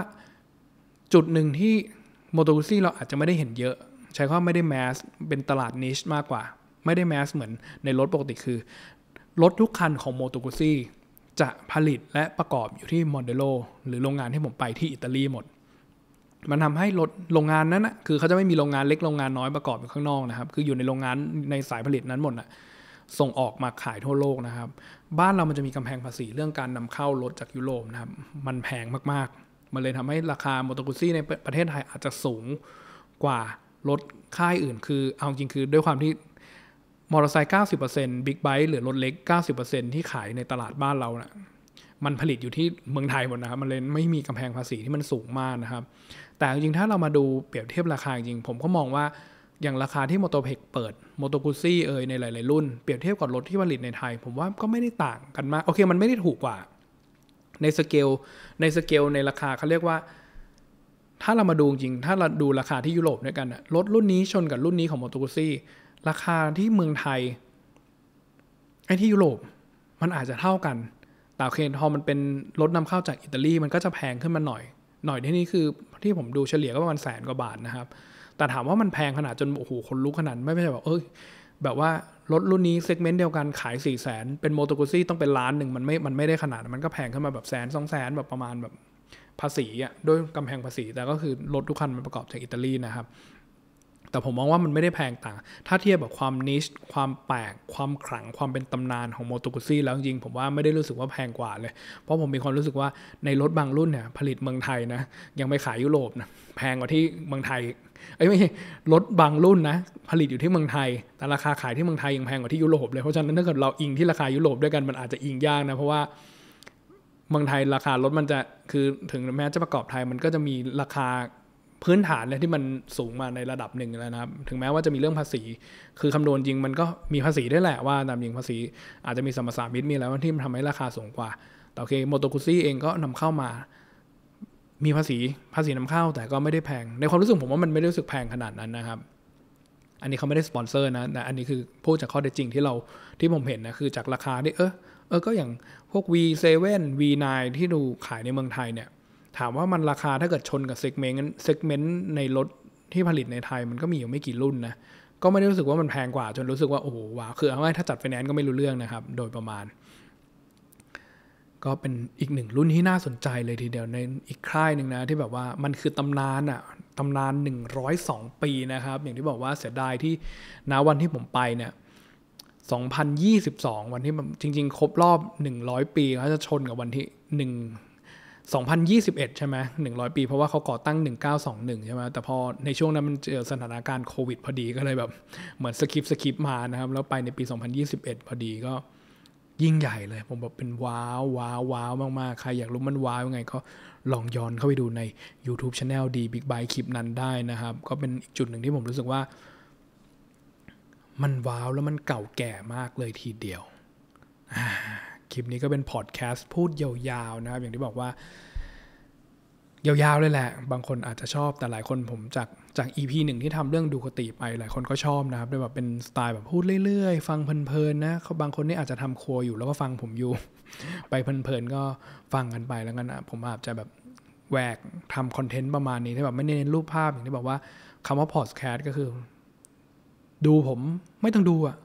จุดหนึ่งที่มอโตกุซี่เราอาจจะไม่ได้เห็นเยอะ ใช้คำว่าไม่ได้แมสเป็นตลาดนิชมากกว่า ไม่ได้แมสเหมือน ในรถปกติคือรถทุกคันของโมโตกุซี่จะผลิตและประกอบอยู่ที่มอนเดโลหรือโรงงานที่ผมไปที่อิตาลีหมด มันทำให้รถโรงงานนั้นนะคือเขาจะไม่มีโรงงานเล็กโรงงานน้อยประกอบอยู่ข้างนอกนะครับคืออยู่ในโรงงานในสายผลิตนั้นหมดนะส่งออกมาขายทั่วโลกนะครับ บ้านเรามันจะมีกำแพงภาษีเรื่องการนำเข้ารถจากยุโรปนะครับมันแพงมาก ๆ มันเลยทำให้ราคามอเตอร์กุซี่ในประเทศไทยอาจจะสูงกว่ารถค่ายอื่น คือเอาจริงคือด้วยความที่มอเตอร์ไซค์ 90%บิ๊กไบค์หรือรถเล็ก 90%ที่ขายในตลาดบ้านเรานะ่ะมันผลิตอยู่ที่เมืองไทยหมดนะครับ มันเลยไม่มีกำแพงภาษีที่มันสูงมากนะครับ แต่จริงๆ ถ้าเรามาดูเปรียบเทียบราคาจริง ผมก็มองว่า อย่างราคาที่มอเตอร์เพกเปิดมอเตอร์กูซี่เอ่ยในหลายๆรุ่น เปรียบเทียบกับรถที่ผลิตในไทย ผมว่าก็ไม่ได้ต่างกันมาก โอเค มันไม่ได้ถูกกว่า ในสเกล ในสเกล ในราคาเขาเรียกว่า ถ้าเรามาดูจริง ถ้าเราดูราคาที่ยุโรปด้วยกันรถรุ่นนี้ชนกับรุ่นนี้ของมอเตอร์กูซี่ราคาที่เมืองไทยไอ้ที่ยุโรป มันอาจจะเท่ากัน แต่โอเคทอมันเป็นรถนำเข้าจากอิตาลี มันก็จะแพงขึ้นมาหน่อย หน่อยที่นี่คือ ที่ผมดูเฉลี่ยก็ประมาณแสนกว่าบาทนะครับ แต่ถามว่ามันแพงขนาดจนโอ้โหคนลุกขนาด ไม่ใช่แบบเอ้ยแบบว่า รถรุ่นนี้เซกเมนต์เดียวกันขาย4ี่แสนเป็นโมโตโกซี่ต้องเป็นล้านหนึ่งมันไม่ มันไม่ได้ขนาดมันก็แพงขึ้นมาแบบแสนสองแสนแบบประมาณแบบภาษีอ่ะด้วยกำแพงภาษี แต่ก็คือรถทุกคันมันประกอบจากอิตาลีนะครับแต่ผมมองว่ามันไม่ได้แพงต่าง ถ้าเทียบกับความนิช ความแปลก ความขลัง ความเป็นตำนานของโมโตกุซี่แล้วจริง ผมว่าไม่ได้รู้สึกว่าแพงกว่าเลย เพราะผมมีความรู้สึกว่าในรถบางรุ่นเนี่ยผลิตเมืองไทยนะยังไม่ขายยุโรปนะแพงกว่าที่เมืองไทยเอ้ยไม่รถบางรุ่นนะผลิตอยู่ที่เมืองไทย แต่ราคาขายที่เมืองไทยยังแพงกว่าที่ยุโรปเลยเพราะฉะนั้นถ้าเกิดเราอิงที่ราคายุโรปด้วยกันมันอาจจะอิงยากนะเพราะว่าเมืองไทยราคารถมันจะคือถึงแม้จะประกอบไทยมันก็จะมีราคาพื้นฐานเลยที่มันสูงมาในระดับหนึ่งแล้วนะครับ ถึงแม้ว่าจะมีเรื่องภาษีคือคำนวณจริงมันก็มีภาษีด้วยแหละว่าตามจริงภาษี อาจจะมีสมรสามิตมีแล้วที่มันทำให้ราคาสูงกว่าแต่โอเคโมโตคุซี่เองก็นำเข้ามา มีภาษีภาษีนำเข้าแต่ก็ไม่ได้แพง ในความรู้สึกผมว่ามันไม่ได้รู้สึกแพงขนาดนั้นนะครับ อันนี้เขาไม่ได้สปอนเซอร์นะแต่อันนี้คือพูดจากข้อเท็จจริงที่เราที่ผมเห็นนะคือจากราคาที่เออเออก็อย่างพวก V7 V9 ที่ดูขายในเมืองไทยเนี่ยถามว่ามันราคาถ้าเกิดชนกับเซกเมนต์เซกเมนต์ในรถที่ผลิตในไทยมันก็มีอยู่ไม่กี่รุ่นนะ ก็ไม่ได้รู้สึกว่ามันแพงกว่า จนรู้สึกว่าโอ้โหว้าคือเอาง่ายถ้าจัดไฟแนนซ์ก็ไม่รู้เรื่องนะครับโดยประมาณ ก็เป็นอีกหนึ่งรุ่นที่น่าสนใจเลยทีเดียวในอีกค่ายหนึ่งนะที่แบบว่ามันคือตำนานอะ่ะตำนาน 102ปีนะครับอย่างที่บอกว่าเสียดายที่ณวันที่ผมไปเนี่ย2022 วันที่จริง ๆ ครบรอบ 100 ปีเขาจะชนกับวันที่ 1 2021 ใช่ไหม100 ปี เพราะว่าเขาก่อตั้ง 1921 ใช่ไหมแต่พอในช่วงนั้นมันเจอสถานการณ์โควิดพอดีก็เลยแบบเหมือนสคิปสคิปมานะครับ แล้วไปในปี 2021 พอดีก็ยิ่งใหญ่เลย ผมแบบเป็นว้าว ว้าว ว้าว มาก ๆ ใครอยากรู้มันว้าวยังไงก็ลองย้อนเข้าไปดูใน YouTube Channel ดี Big b y คลิปนั้นได้นะครับ ก็เป็นจุดหนึ่งที่ผมรู้สึกว่า มันว้าวแล้วมันเก่าแก่มากเลยทีเดียวคลิปนี้ก็เป็นพอดแคสต์พูดยาว ๆนะครับ อย่างที่บอกว่า ยาว ๆ เลยแหละ บางคนอาจจะชอบแต่หลายคนผมจากจาก EP หนึ่งที่ทำเรื่องดูคติไป หลายคนก็ชอบนะครับแบบเป็นสไตล์แบบพูดเรื่อย ๆ ฟังเพลินๆ นะาบางคนนี่อาจจะทำครัวอยู่แล้วก็ฟังผมอยู่ ไปเพลินๆ ก็ฟังกันไปแล้วกันนะผมอาจจะแบบแหวกทำคอนเทนต์ประมาณนี้ที่แบบไม่เน้นรูปภาพอย่างที่บอกว่าคำว่าพอดแคสต์ก็คือ ดูผมไม่ต้องดูอะ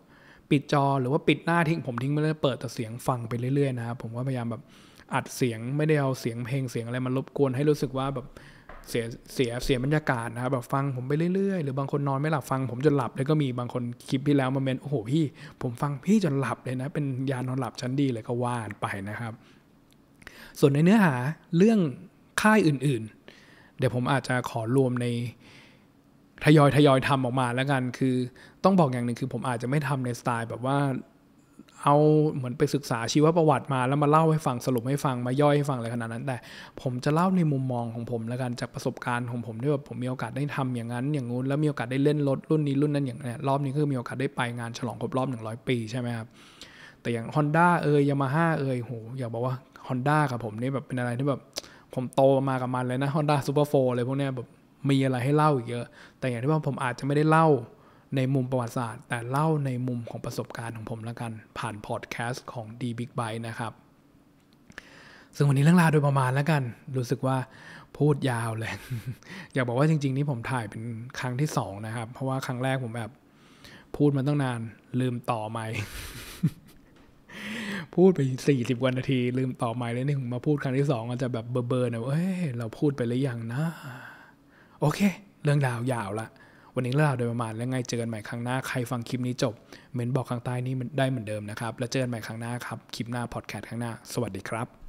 ปิดจอหรือว่าปิดหน้าทิ้งผมทิ้งไปเลยเปิดแต่เสียงฟังไปเรื่อยๆนะครับผมก็พยายามแบบอัดเสียงไม่ได้เอาเสียงเพลงเสียงอะไรมารบกวนให้รู้สึกว่าแบบเสียเสียเสียบรรยากาศ นะครับแบบฟังผมไปเรื่อยๆ หรือบางคนนอนไม่หลับฟังผมจนหลับแล้วก็มีบางคนคลิปที่แล้วมาเมนโอ้โหพี่ผมฟังพี่จนหลับเลยนะ เป็นยานอนหลับชั้นดีเลยก็ว่านไปนะครับ ส่วนในเนื้อหาเรื่องค่ายอื่นๆ เดี๋ยวผมอาจจะขอรวมในทยอยทยอยทำออกมาแล้วกันคือต้องบอกอย่างหนึ่งคือผมอาจจะไม่ทำในสไตล์ แบบว่าเอาเหมือนไปศึกษาชีวประวัติมา แล้วมาเล่าให้ฟังสรุปให้ฟังมาย่อยให้ฟังอะไรขนาดนั้น แต่ผมจะเล่าในมุมมองของผมแล้วกันจากประสบการณ์ของผมที่แบบผมมีโอกาสได้ทำอย่างนั้นอย่างงู้นแล้วมีโอกาสได้เล่นรถรุ่นนี้รุ่นนั้นอย่างเนี้ยรอบนี้คือมีโอกาสได้ไปงาน ฉลองครบรอบ100ปีใช่ไหมครับแต่อย่าง Honda เอ่ยยามาฮ่าเอ่ยโหอยากบอกว่า Honda กับผมนี่แบบเป็นอะไรที่แบบผมโตมากับมันเลยนะฮซูเปอร์โฟร์อะไรพวกเนี้ยแบบมีอะไรให้เล่าเยอะ แต่อย่างที่ว่าผมอาจจะไม่ได้เล่าในมุมประวัติศาสตร์ แต่เล่าในมุมของประสบการณ์ของผมละกัน ผ่านพอดแคสต์ของ D Big Byte นะครับ ซึ่งวันนี้เรื่องราวโดยประมาณแล้วกัน รู้สึกว่าพูดยาวเลย อยากบอกว่าจริง ๆ นี่ผมถ่ายเป็นครั้งที่สองนะครับ เพราะว่าครั้งแรกผมแบบ พูดมาตั้งนาน ลืมต่อไม่ พูดไปสี่สิบวันนาที ลืมต่อไม่เลยนี่ผมมาพูดครั้งที่สองอาจจะแบบเบอร์เบอร์นะเอ้ย เราพูดไปหรือยังนะโอเค เรื่องราวยาวละ วันนี้เรื่องราวโดยประมาณแล้วไงเจอกันใหม่ครั้งหน้า ใครฟังคลิปนี้จบ เมอนบอกข้างใต้นี้ได้เหมือนเดิมนะครับ แล้วเจอกันใหม่ครั้งหน้าครับ คลิปหน้าพอดแคสต์ครั้งหน้า สวัสดีครับ